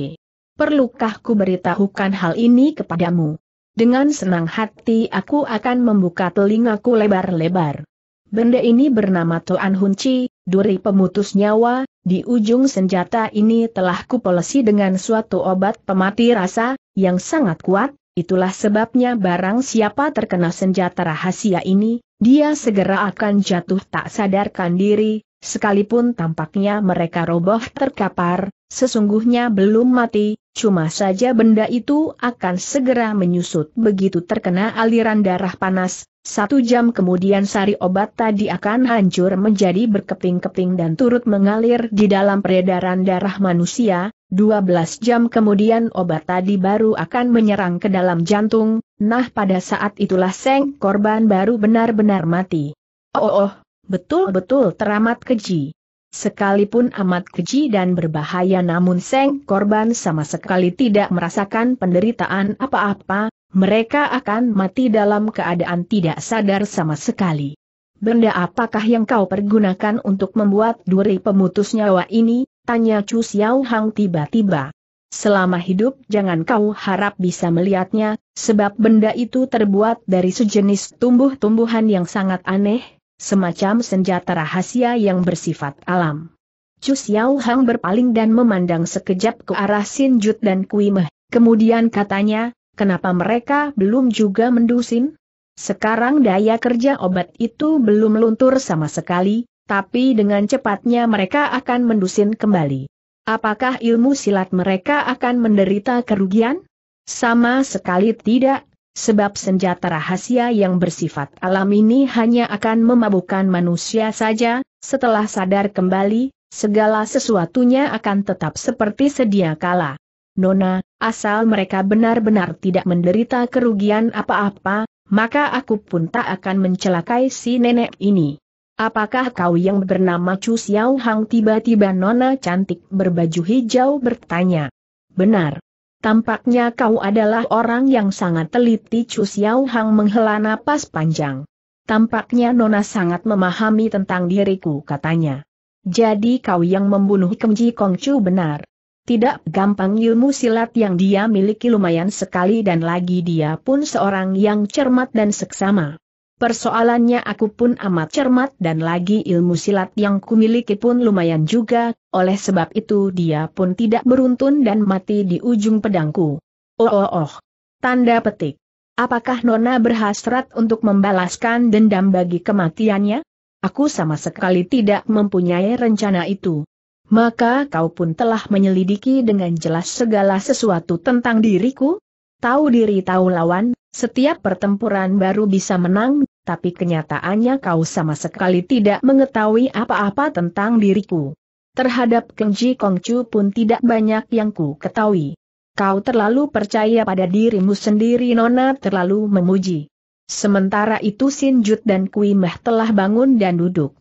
Perlukah ku beritahukan hal ini kepadamu? Dengan senang hati aku akan membuka telingaku lebar-lebar. Benda ini bernama Toan Hunci, duri pemutus nyawa, di ujung senjata ini telah kupolesi dengan suatu obat pemati rasa, yang sangat kuat, Itulah sebabnya barang siapa terkena senjata rahasia ini, dia segera akan jatuh tak sadarkan diri, sekalipun tampaknya mereka roboh terkapar, Sesungguhnya belum mati, cuma saja benda itu akan segera menyusut begitu terkena aliran darah panas, satu jam kemudian sari obat tadi akan hancur menjadi berkeping-keping dan turut mengalir di dalam peredaran darah manusia, 12 jam kemudian obat tadi baru akan menyerang ke dalam jantung, nah pada saat itulah seng korban baru benar-benar mati. Oh, oh, oh betul-betul teramat keji. Sekalipun amat keji dan berbahaya namun Seng korban sama sekali tidak merasakan penderitaan apa-apa, mereka akan mati dalam keadaan tidak sadar sama sekali. Benda apakah yang kau pergunakan untuk membuat duri pemutus nyawa ini? Tanya Chu Xiao Hang tiba-tiba. Selama hidup jangan kau harap bisa melihatnya, sebab benda itu terbuat dari sejenis tumbuh-tumbuhan yang sangat aneh, semacam senjata rahasia yang bersifat alam. Chu Xiao Hang berpaling dan memandang sekejap ke arah Sin Jut dan Kui Meh, kemudian katanya, kenapa mereka belum juga mendusin? Sekarang daya kerja obat itu belum luntur sama sekali, tapi dengan cepatnya mereka akan mendusin kembali. Apakah ilmu silat mereka akan menderita kerugian? Sama sekali tidak, sebab senjata rahasia yang bersifat alam ini hanya akan memabukkan manusia saja, setelah sadar kembali, segala sesuatunya akan tetap seperti sedia kala. Nona, asal mereka benar-benar tidak menderita kerugian apa-apa, maka aku pun tak akan mencelakai si nenek ini. Apakah kau yang bernama Chu Xiao Hang tiba-tiba Nona cantik berbaju hijau bertanya? Benar. Tampaknya kau adalah orang yang sangat teliti Chu Xiao Hang menghela napas panjang. Tampaknya Nona sangat memahami tentang diriku katanya. Jadi kau yang membunuh Kemji Ji Kong Chu benar. Tidak gampang ilmu silat yang dia miliki lumayan sekali dan lagi dia pun seorang yang cermat dan seksama. Persoalannya aku pun amat cermat dan lagi ilmu silat yang kumiliki pun lumayan juga, oleh sebab itu dia pun tidak beruntun dan mati di ujung pedangku. Oh oh oh. Tanda petik. Apakah Nona berhasrat untuk membalaskan dendam bagi kematiannya? Aku sama sekali tidak mempunyai rencana itu. Maka kau pun telah menyelidiki dengan jelas segala sesuatu tentang diriku? Tahu diri tahu lawan, setiap pertempuran baru bisa menang, tapi kenyataannya kau sama sekali tidak mengetahui apa-apa tentang diriku. Terhadap Kenji Kongcu pun tidak banyak yang ku ketahui. Kau terlalu percaya pada dirimu sendiri Nona terlalu memuji. Sementara itu Jut dan Kui Meh telah bangun dan duduk.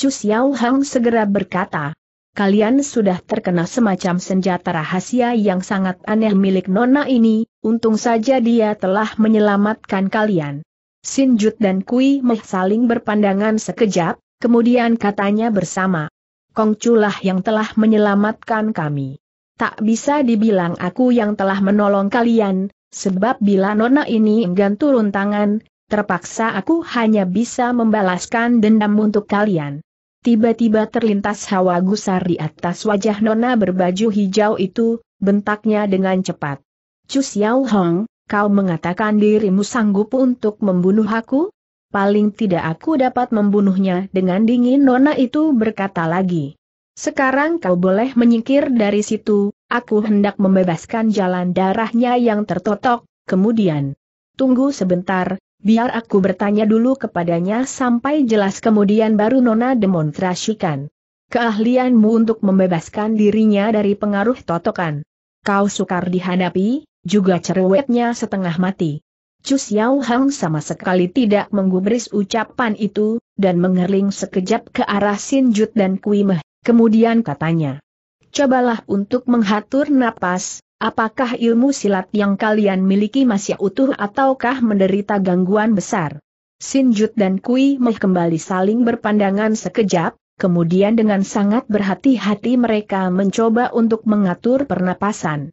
Chu Xiao Hang segera berkata, Kalian sudah terkena semacam senjata rahasia yang sangat aneh milik Nona ini, untung saja dia telah menyelamatkan kalian. Sinjut dan Kui Meh saling berpandangan sekejap, kemudian katanya bersama. Kongculah yang telah menyelamatkan kami. Tak bisa dibilang aku yang telah menolong kalian, sebab bila nona ini enggan turun tangan, terpaksa aku hanya bisa membalaskan dendam untuk kalian. Tiba-tiba terlintas hawa gusar di atas wajah nona berbaju hijau itu, bentaknya dengan cepat. Cus Yau Hong, Kau mengatakan dirimu sanggup untuk membunuh aku? Paling tidak aku dapat membunuhnya dengan dingin Nona itu berkata lagi. Sekarang kau boleh menyingkir dari situ, aku hendak membebaskan jalan darahnya yang tertotok, kemudian. Tunggu sebentar, biar aku bertanya dulu kepadanya sampai jelas kemudian baru Nona demonstrasikan. Keahlianmu untuk membebaskan dirinya dari pengaruh totokan. Kau sukar dihadapi, juga cerewetnya setengah mati. Chu Xiao Hang sama sekali tidak menggubris ucapan itu, dan mengerling sekejap ke arah Jut dan Kui Meh, kemudian katanya. Cobalah untuk menghatur napas, apakah ilmu silat yang kalian miliki masih utuh ataukah menderita gangguan besar? Jut dan Kui Meh kembali saling berpandangan sekejap, kemudian dengan sangat berhati-hati mereka mencoba untuk mengatur pernapasan.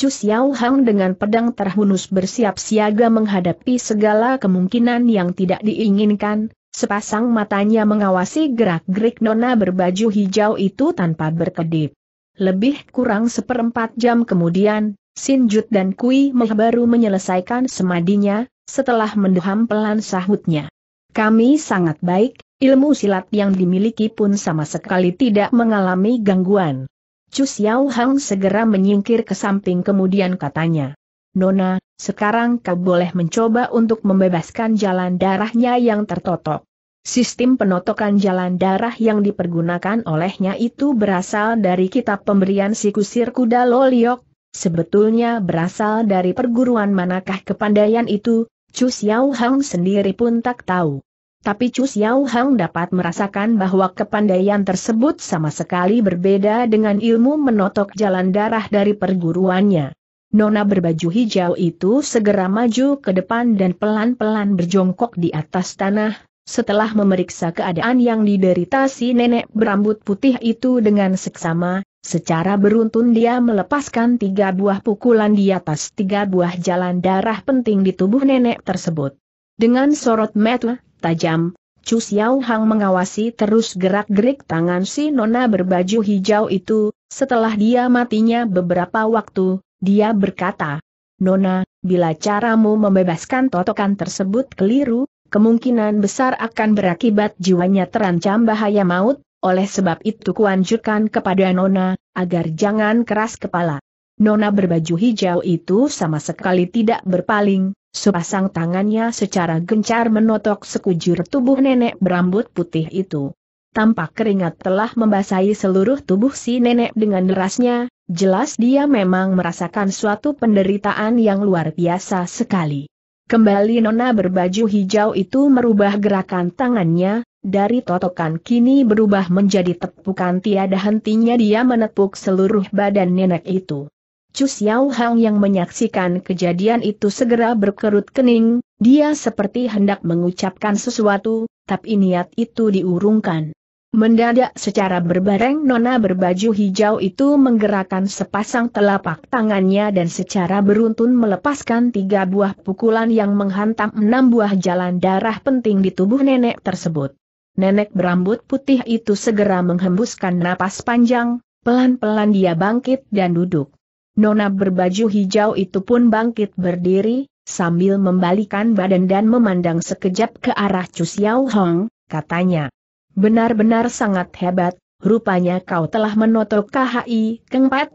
Chu Xiao Hang dengan pedang terhunus bersiap siaga menghadapi segala kemungkinan yang tidak diinginkan, sepasang matanya mengawasi gerak-gerik nona berbaju hijau itu tanpa berkedip. Lebih kurang seperempat jam kemudian, Jut dan Kui Meh baru menyelesaikan semadinya, setelah menduham pelan sahutnya. Kami sangat baik, ilmu silat yang dimiliki pun sama sekali tidak mengalami gangguan. Chu Xiao Hang segera menyingkir ke samping kemudian katanya. Nona, sekarang kau boleh mencoba untuk membebaskan jalan darahnya yang tertotok. Sistem penotokan jalan darah yang dipergunakan olehnya itu berasal dari kitab pemberian sikusir kuda Loliok, sebetulnya berasal dari perguruan manakah kepandaian itu, Chu Xiao Hang sendiri pun tak tahu. Tapi Chu Xiao Hang dapat merasakan bahwa kepandaian tersebut sama sekali berbeda dengan ilmu menotok jalan darah dari perguruannya. Nona berbaju hijau itu segera maju ke depan dan pelan-pelan berjongkok di atas tanah, setelah memeriksa keadaan yang diderita si nenek berambut putih itu dengan seksama, secara beruntun dia melepaskan tiga buah pukulan di atas tiga buah jalan darah penting di tubuh nenek tersebut. Dengan sorot mata, tajam, Chu Xiao Hang mengawasi terus gerak-gerik tangan si nona berbaju hijau itu, setelah dia matinya beberapa waktu, dia berkata, Nona, bila caramu membebaskan totokan tersebut keliru, kemungkinan besar akan berakibat jiwanya terancam bahaya maut, oleh sebab itu kuanjurkan kepada Nona, agar jangan keras kepala. Nona berbaju hijau itu sama sekali tidak berpaling, Sepasang tangannya secara gencar menotok sekujur tubuh nenek berambut putih itu. Tampak keringat telah membasahi seluruh tubuh si nenek dengan derasnya, jelas dia memang merasakan suatu penderitaan yang luar biasa sekali. Kembali nona berbaju hijau itu merubah gerakan tangannya, dari totokan kini berubah menjadi tepukan tiada hentinya dia menepuk seluruh badan nenek itu. Chu Xiao Hang yang menyaksikan kejadian itu segera berkerut kening, dia seperti hendak mengucapkan sesuatu, tapi niat itu diurungkan. Mendadak secara berbareng nona berbaju hijau itu menggerakkan sepasang telapak tangannya dan secara beruntun melepaskan tiga buah pukulan yang menghantam enam buah jalan darah penting di tubuh nenek tersebut. Nenek berambut putih itu segera menghembuskan napas panjang, pelan-pelan dia bangkit dan duduk. Nona berbaju hijau itu pun bangkit berdiri, sambil membalikan badan dan memandang sekejap ke arah Chu Xiao Hong, katanya. Benar-benar sangat hebat, rupanya kau telah menotok KHI Keng Pat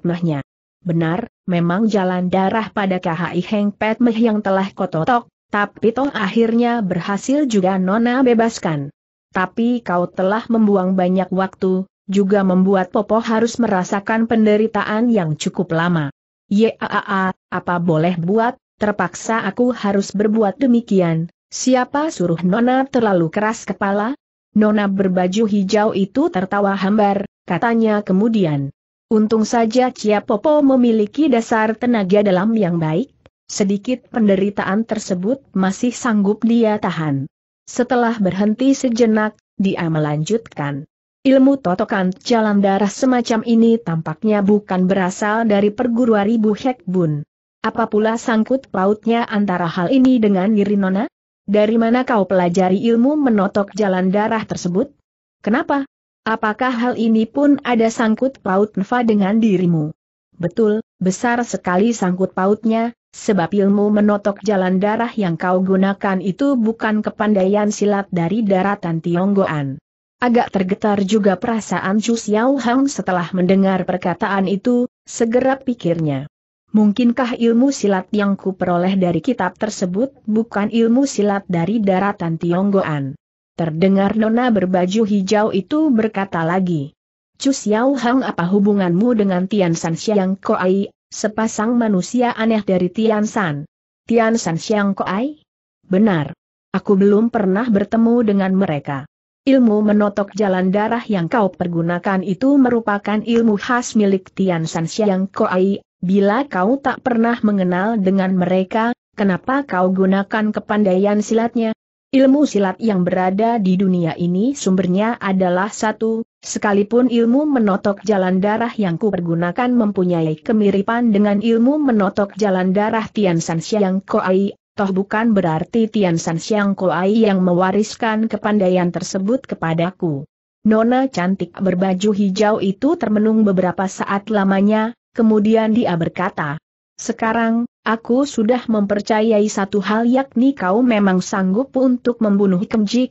Benar, memang jalan darah pada KHI Heng Pat Meh yang telah kototok, tapi toh akhirnya berhasil juga Nona bebaskan. Tapi kau telah membuang banyak waktu, juga membuat Popo harus merasakan penderitaan yang cukup lama. Yaa, apa boleh buat, terpaksa aku harus berbuat demikian, siapa suruh Nona terlalu keras kepala? Nona berbaju hijau itu tertawa hambar, katanya kemudian. Untung saja Cia Popo memiliki dasar tenaga dalam yang baik, sedikit penderitaan tersebut masih sanggup dia tahan. Setelah berhenti sejenak, dia melanjutkan. Ilmu totokan jalan darah semacam ini tampaknya bukan berasal dari perguruan ribu Bun. Apa pula sangkut pautnya antara hal ini dengan Girinona? Dari mana kau pelajari ilmu menotok jalan darah tersebut? Kenapa? Apakah hal ini pun ada sangkut paut Nfa dengan dirimu? Betul, besar sekali sangkut pautnya, sebab ilmu menotok jalan darah yang kau gunakan itu bukan kepandaian silat dari daratan Tionggoan. Agak tergetar juga perasaan Chu Xiao Hang setelah mendengar perkataan itu, segera pikirnya. Mungkinkah ilmu silat yang kuperoleh dari kitab tersebut bukan ilmu silat dari daratan Tionggoan? Terdengar nona berbaju hijau itu berkata lagi. Chu Xiao Hang apa hubunganmu dengan Tian San Xiang Koai, sepasang manusia aneh dari Tian San? Tian San Xiang Koai? Benar. Aku belum pernah bertemu dengan mereka. Ilmu menotok jalan darah yang kau pergunakan itu merupakan ilmu khas milik Tian San Xiang Koai. Bila kau tak pernah mengenal dengan mereka, kenapa kau gunakan kepandaian silatnya? Ilmu silat yang berada di dunia ini sumbernya adalah satu, sekalipun ilmu menotok jalan darah yang kupergunakan mempunyai kemiripan dengan ilmu menotok jalan darah Tian San Xiang Koai, toh bukan berarti Tian San Xiang Koai yang mewariskan kepandaian tersebut kepadaku. Nona cantik berbaju hijau itu termenung beberapa saat lamanya, kemudian dia berkata, Sekarang, aku sudah mempercayai satu hal yakni kau memang sanggup untuk membunuh Keng Ji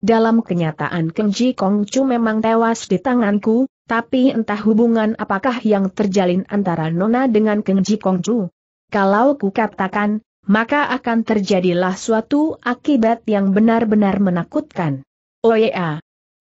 Dalam kenyataan Keng Ji memang tewas di tanganku, tapi entah hubungan apakah yang terjalin antara Nona dengan Keng Ji Kalau ku katakan, maka akan terjadilah suatu akibat yang benar-benar menakutkan. Oh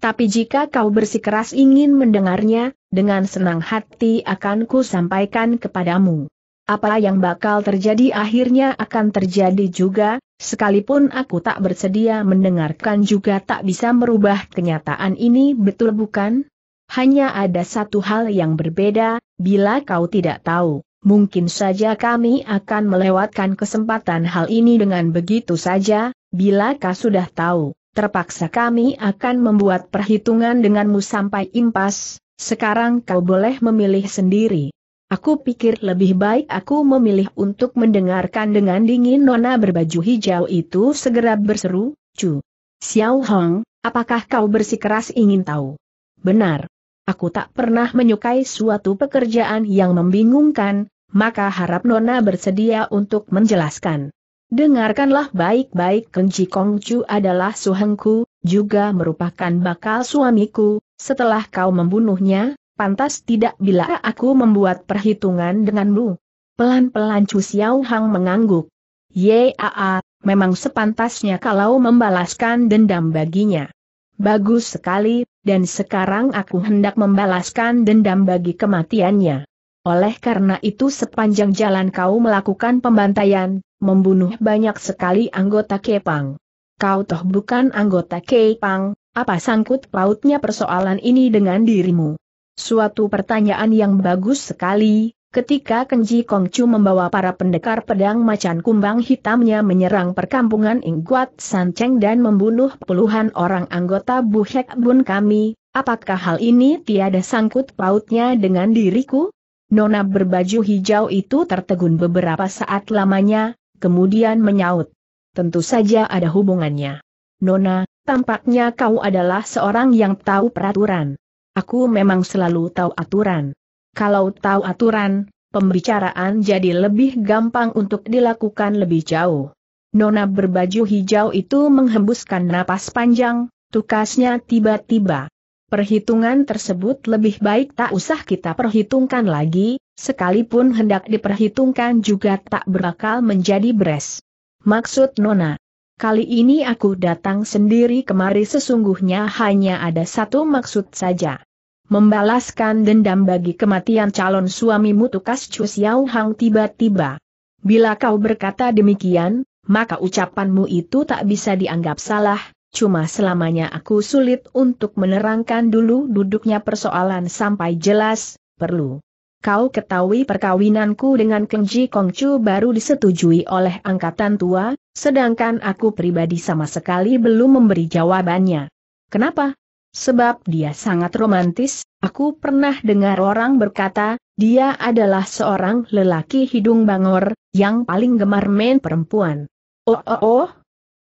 tapi jika kau bersikeras ingin mendengarnya, dengan senang hati akan ku sampaikan kepadamu. Apa yang bakal terjadi akhirnya akan terjadi juga, sekalipun aku tak bersedia mendengarkan juga tak bisa merubah kenyataan ini betul bukan? Hanya ada satu hal yang berbeda, bila kau tidak tahu mungkin saja kami akan melewatkan kesempatan hal ini dengan begitu saja, bila kau sudah tahu, terpaksa kami akan membuat perhitungan denganmu sampai impas, sekarang kau boleh memilih sendiri. Aku pikir lebih baik aku memilih untuk mendengarkan dengan dingin nona berbaju hijau itu segera berseru, Cu. Xiao Hong, apakah kau bersikeras ingin tahu? Benar, Aku tak pernah menyukai suatu pekerjaan yang membingungkan, maka harap Nona bersedia untuk menjelaskan. Dengarkanlah baik-baik Kenji Kongcu adalah suhengku, juga merupakan bakal suamiku, setelah kau membunuhnya, pantas tidak bila aku membuat perhitungan denganmu. Pelan-pelan Cu Xiao Hang mengangguk. Yaa, memang sepantasnya kalau membalaskan dendam baginya. Bagus sekali, dan sekarang aku hendak membalaskan dendam bagi kematiannya. Oleh karena itu sepanjang jalan kau melakukan pembantaian, membunuh banyak sekali anggota Kepang. Kau toh bukan anggota Kepang, apa sangkut pautnya persoalan ini dengan dirimu? Suatu pertanyaan yang bagus sekali, Ketika Kenji Kongcu membawa para pendekar pedang macan kumbang hitamnya menyerang perkampungan Ingguat Sanceng dan membunuh puluhan orang anggota Buhek Bun kami, apakah hal ini tiada sangkut pautnya dengan diriku? Nona berbaju hijau itu tertegun beberapa saat lamanya, kemudian menyaut. Tentu saja ada hubungannya. Nona, tampaknya kau adalah seorang yang tahu peraturan. Aku memang selalu tahu aturan. Kalau tahu aturan, pembicaraan jadi lebih gampang untuk dilakukan lebih jauh. Nona berbaju hijau itu menghembuskan napas panjang, tukasnya tiba-tiba. Perhitungan tersebut lebih baik tak usah kita perhitungkan lagi, sekalipun hendak diperhitungkan juga tak berakal menjadi beres. Maksud Nona, kali ini aku datang sendiri kemari sesungguhnya hanya ada satu maksud saja membalaskan dendam bagi kematian calon suamimu Tukas Chu Xiao Hang tiba-tiba. Bila kau berkata demikian, maka ucapanmu itu tak bisa dianggap salah, cuma selamanya aku sulit untuk menerangkan dulu duduknya persoalan sampai jelas, perlu. Kau ketahui perkawinanku dengan Keng Ji Kongcu baru disetujui oleh angkatan tua, sedangkan aku pribadi sama sekali belum memberi jawabannya. Kenapa? Sebab dia sangat romantis, aku pernah dengar orang berkata, dia adalah seorang lelaki hidung bangor, yang paling gemar main perempuan. Oh oh oh,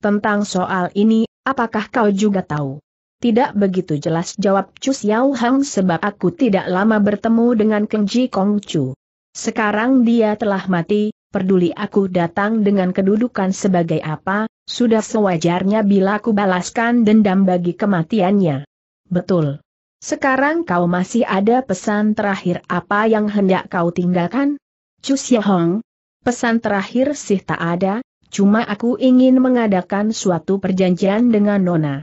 tentang soal ini, apakah kau juga tahu? Tidak begitu jelas jawab Chu Xiao Hang sebab aku tidak lama bertemu dengan Kenji Ji Kong Chu. Sekarang dia telah mati, peduli aku datang dengan kedudukan sebagai apa, sudah sewajarnya bila aku balaskan dendam bagi kematiannya. Betul. Sekarang kau masih ada pesan terakhir apa yang hendak kau tinggalkan? Chu Hong. Pesan terakhir sih tak ada, cuma aku ingin mengadakan suatu perjanjian dengan Nona.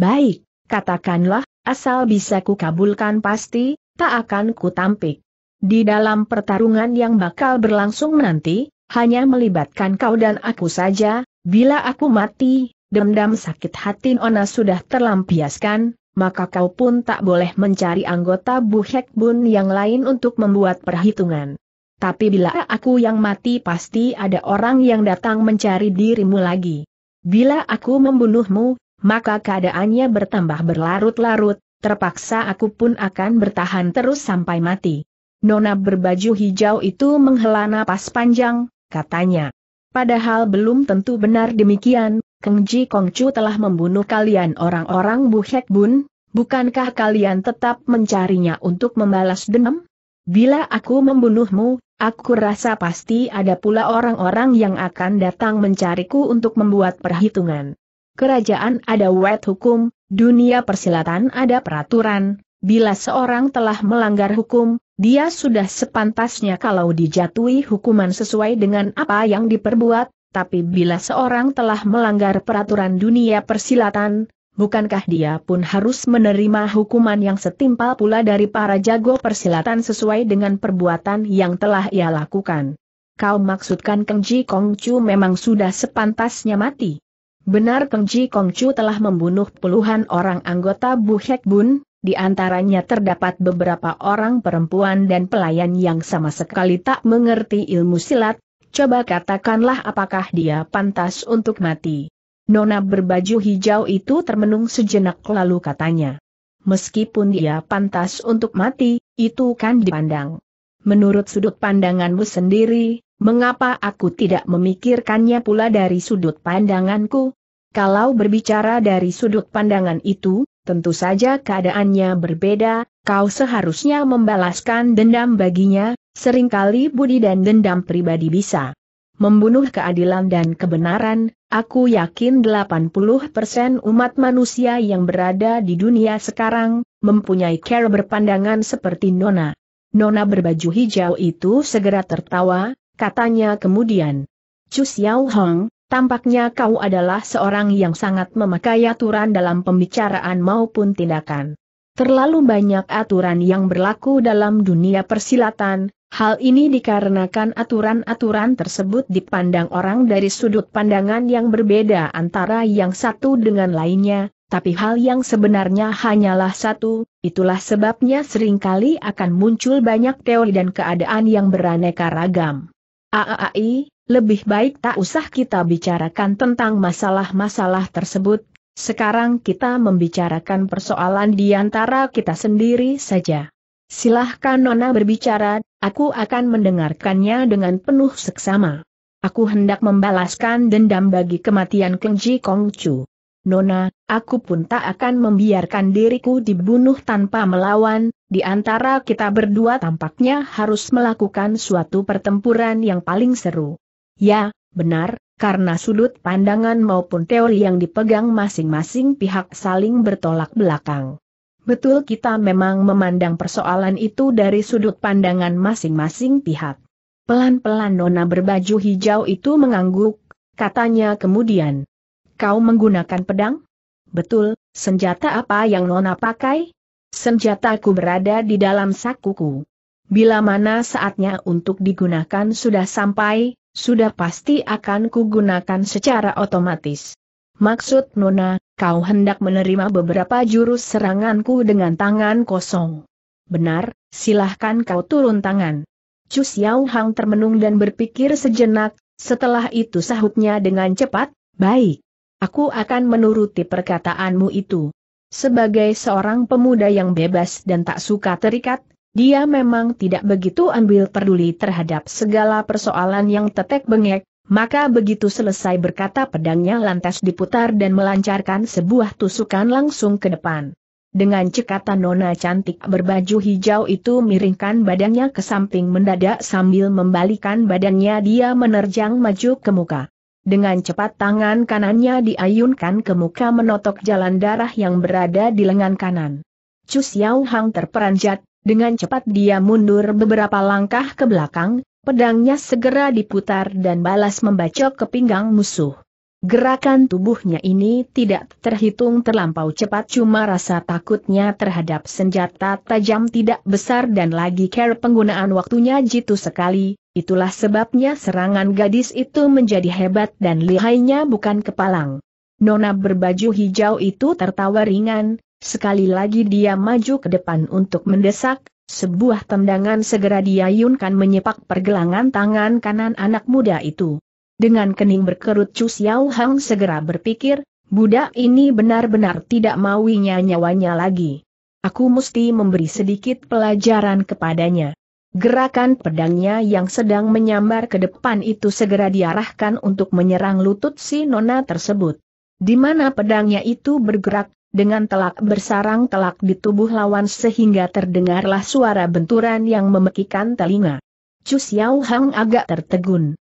Baik, katakanlah, asal bisa kukabulkan pasti, tak akan kutampik. Di dalam pertarungan yang bakal berlangsung nanti, hanya melibatkan kau dan aku saja, bila aku mati, dendam sakit hati Nona sudah terlampiaskan, maka kau pun tak boleh mencari anggota buhek Hek Bun yang lain untuk membuat perhitungan. Tapi bila aku yang mati pasti ada orang yang datang mencari dirimu lagi. Bila aku membunuhmu, maka keadaannya bertambah berlarut-larut, terpaksa aku pun akan bertahan terus sampai mati. Nona berbaju hijau itu menghela napas panjang, katanya. Padahal belum tentu benar demikian, Keng Ji Kong Chu telah membunuh kalian orang-orang Bu Bun, bukankah kalian tetap mencarinya untuk membalas dendam? Bila aku membunuhmu, aku rasa pasti ada pula orang-orang yang akan datang mencariku untuk membuat perhitungan. Kerajaan ada wet hukum, dunia persilatan ada peraturan, bila seorang telah melanggar hukum, dia sudah sepantasnya kalau dijatuhi hukuman sesuai dengan apa yang diperbuat, tapi bila seorang telah melanggar peraturan dunia persilatan, bukankah dia pun harus menerima hukuman yang setimpal pula dari para jago persilatan sesuai dengan perbuatan yang telah ia lakukan? Kau maksudkan Keng Ji Kong Chu memang sudah sepantasnya mati. Benar Keng Ji Kong Chu telah membunuh puluhan orang anggota Bu Bun, di antaranya terdapat beberapa orang perempuan dan pelayan yang sama sekali tak mengerti ilmu silat, Coba katakanlah apakah dia pantas untuk mati. Nona berbaju hijau itu termenung sejenak lalu katanya. Meskipun dia pantas untuk mati, itu kan dipandang. Menurut sudut pandanganmu sendiri, mengapa aku tidak memikirkannya pula dari sudut pandanganku? Kalau berbicara dari sudut pandangan itu, tentu saja keadaannya berbeda, kau seharusnya membalaskan dendam baginya, Seringkali budi dan dendam pribadi bisa membunuh keadilan dan kebenaran, aku yakin 80% umat manusia yang berada di dunia sekarang, mempunyai cara berpandangan seperti Nona. Nona berbaju hijau itu segera tertawa, katanya kemudian. Chu Xiao Hong, tampaknya kau adalah seorang yang sangat memakai aturan dalam pembicaraan maupun tindakan. Terlalu banyak aturan yang berlaku dalam dunia persilatan, Hal ini dikarenakan aturan-aturan tersebut dipandang orang dari sudut pandangan yang berbeda antara yang satu dengan lainnya, tapi hal yang sebenarnya hanyalah satu, itulah sebabnya seringkali akan muncul banyak teori dan keadaan yang beraneka ragam. AAI, lebih baik tak usah kita bicarakan tentang masalah-masalah tersebut, sekarang kita membicarakan persoalan di antara kita sendiri saja. Silahkan Nona berbicara, aku akan mendengarkannya dengan penuh seksama. Aku hendak membalaskan dendam bagi kematian Kengji Kongcu. Nona, aku pun tak akan membiarkan diriku dibunuh tanpa melawan, di antara kita berdua tampaknya harus melakukan suatu pertempuran yang paling seru. Ya, benar, karena sudut pandangan maupun teori yang dipegang masing-masing pihak saling bertolak belakang. Betul kita memang memandang persoalan itu dari sudut pandangan masing-masing pihak. Pelan-pelan nona berbaju hijau itu mengangguk, katanya kemudian. Kau menggunakan pedang? Betul, senjata apa yang nona pakai? Senjataku berada di dalam sakuku. Bila mana saatnya untuk digunakan sudah sampai, sudah pasti akan kugunakan secara otomatis. Maksud Nona, kau hendak menerima beberapa jurus seranganku dengan tangan kosong. Benar, silahkan kau turun tangan. Chu Xiao Hang termenung dan berpikir sejenak, setelah itu sahutnya dengan cepat, baik. Aku akan menuruti perkataanmu itu. Sebagai seorang pemuda yang bebas dan tak suka terikat, dia memang tidak begitu ambil peduli terhadap segala persoalan yang tetek bengek, maka begitu selesai berkata pedangnya lantas diputar dan melancarkan sebuah tusukan langsung ke depan. Dengan cekatan nona cantik berbaju hijau itu miringkan badannya ke samping mendadak sambil membalikan badannya dia menerjang maju ke muka. Dengan cepat tangan kanannya diayunkan ke muka menotok jalan darah yang berada di lengan kanan. Chu Xiao Hang terperanjat, dengan cepat dia mundur beberapa langkah ke belakang, Pedangnya segera diputar dan balas membacok ke pinggang musuh. Gerakan tubuhnya ini tidak terhitung terlampau cepat cuma rasa takutnya terhadap senjata tajam tidak besar dan lagi care penggunaan waktunya jitu sekali, itulah sebabnya serangan gadis itu menjadi hebat dan lihainya bukan kepalang. Nona berbaju hijau itu tertawa ringan, sekali lagi dia maju ke depan untuk mendesak, sebuah tendangan segera diayunkan menyepak pergelangan tangan kanan anak muda itu. Dengan kening berkerut Chu Xiao Hang segera berpikir, budak ini benar-benar tidak mauinya nyawanya lagi. Aku mesti memberi sedikit pelajaran kepadanya. Gerakan pedangnya yang sedang menyambar ke depan itu segera diarahkan untuk menyerang lutut si nona tersebut. Di mana pedangnya itu bergerak, dengan telak bersarang telak di tubuh lawan sehingga terdengarlah suara benturan yang memekikan telinga. Chu Xiao Hang agak tertegun.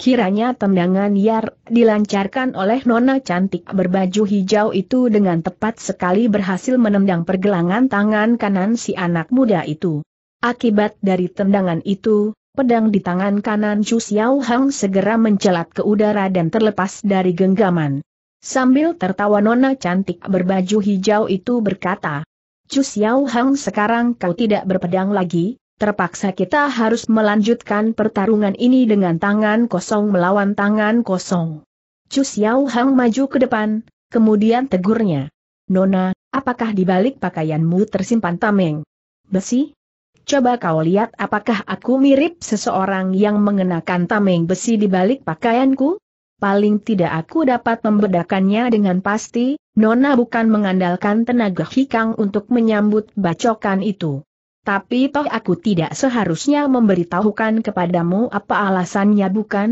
Kiranya tendangan Yar dilancarkan oleh nona cantik berbaju hijau itu dengan tepat sekali berhasil menendang pergelangan tangan kanan si anak muda itu. Akibat dari tendangan itu, pedang di tangan kanan Chu Xiao Hang segera mencelat ke udara dan terlepas dari genggaman. Sambil tertawa nona cantik berbaju hijau itu berkata, Cu Xiao Hang sekarang kau tidak berpedang lagi, terpaksa kita harus melanjutkan pertarungan ini dengan tangan kosong melawan tangan kosong. Cu Xiao Hang maju ke depan, kemudian tegurnya. Nona, apakah di balik pakaianmu tersimpan tameng? Besi? Coba kau lihat apakah aku mirip seseorang yang mengenakan tameng besi di balik pakaianku? paling tidak aku dapat membedakannya dengan pasti, Nona bukan mengandalkan tenaga hikang untuk menyambut bacokan itu. Tapi toh aku tidak seharusnya memberitahukan kepadamu apa alasannya bukan?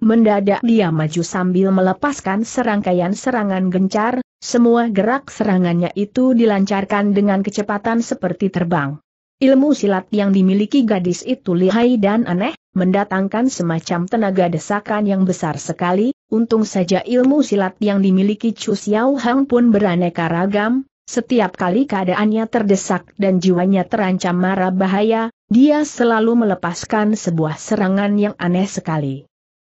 Mendadak dia maju sambil melepaskan serangkaian serangan gencar, semua gerak serangannya itu dilancarkan dengan kecepatan seperti terbang. Ilmu silat yang dimiliki gadis itu lihai dan aneh, mendatangkan semacam tenaga desakan yang besar sekali, untung saja ilmu silat yang dimiliki Chu Xiao Hang pun beraneka ragam, setiap kali keadaannya terdesak dan jiwanya terancam marah bahaya, dia selalu melepaskan sebuah serangan yang aneh sekali.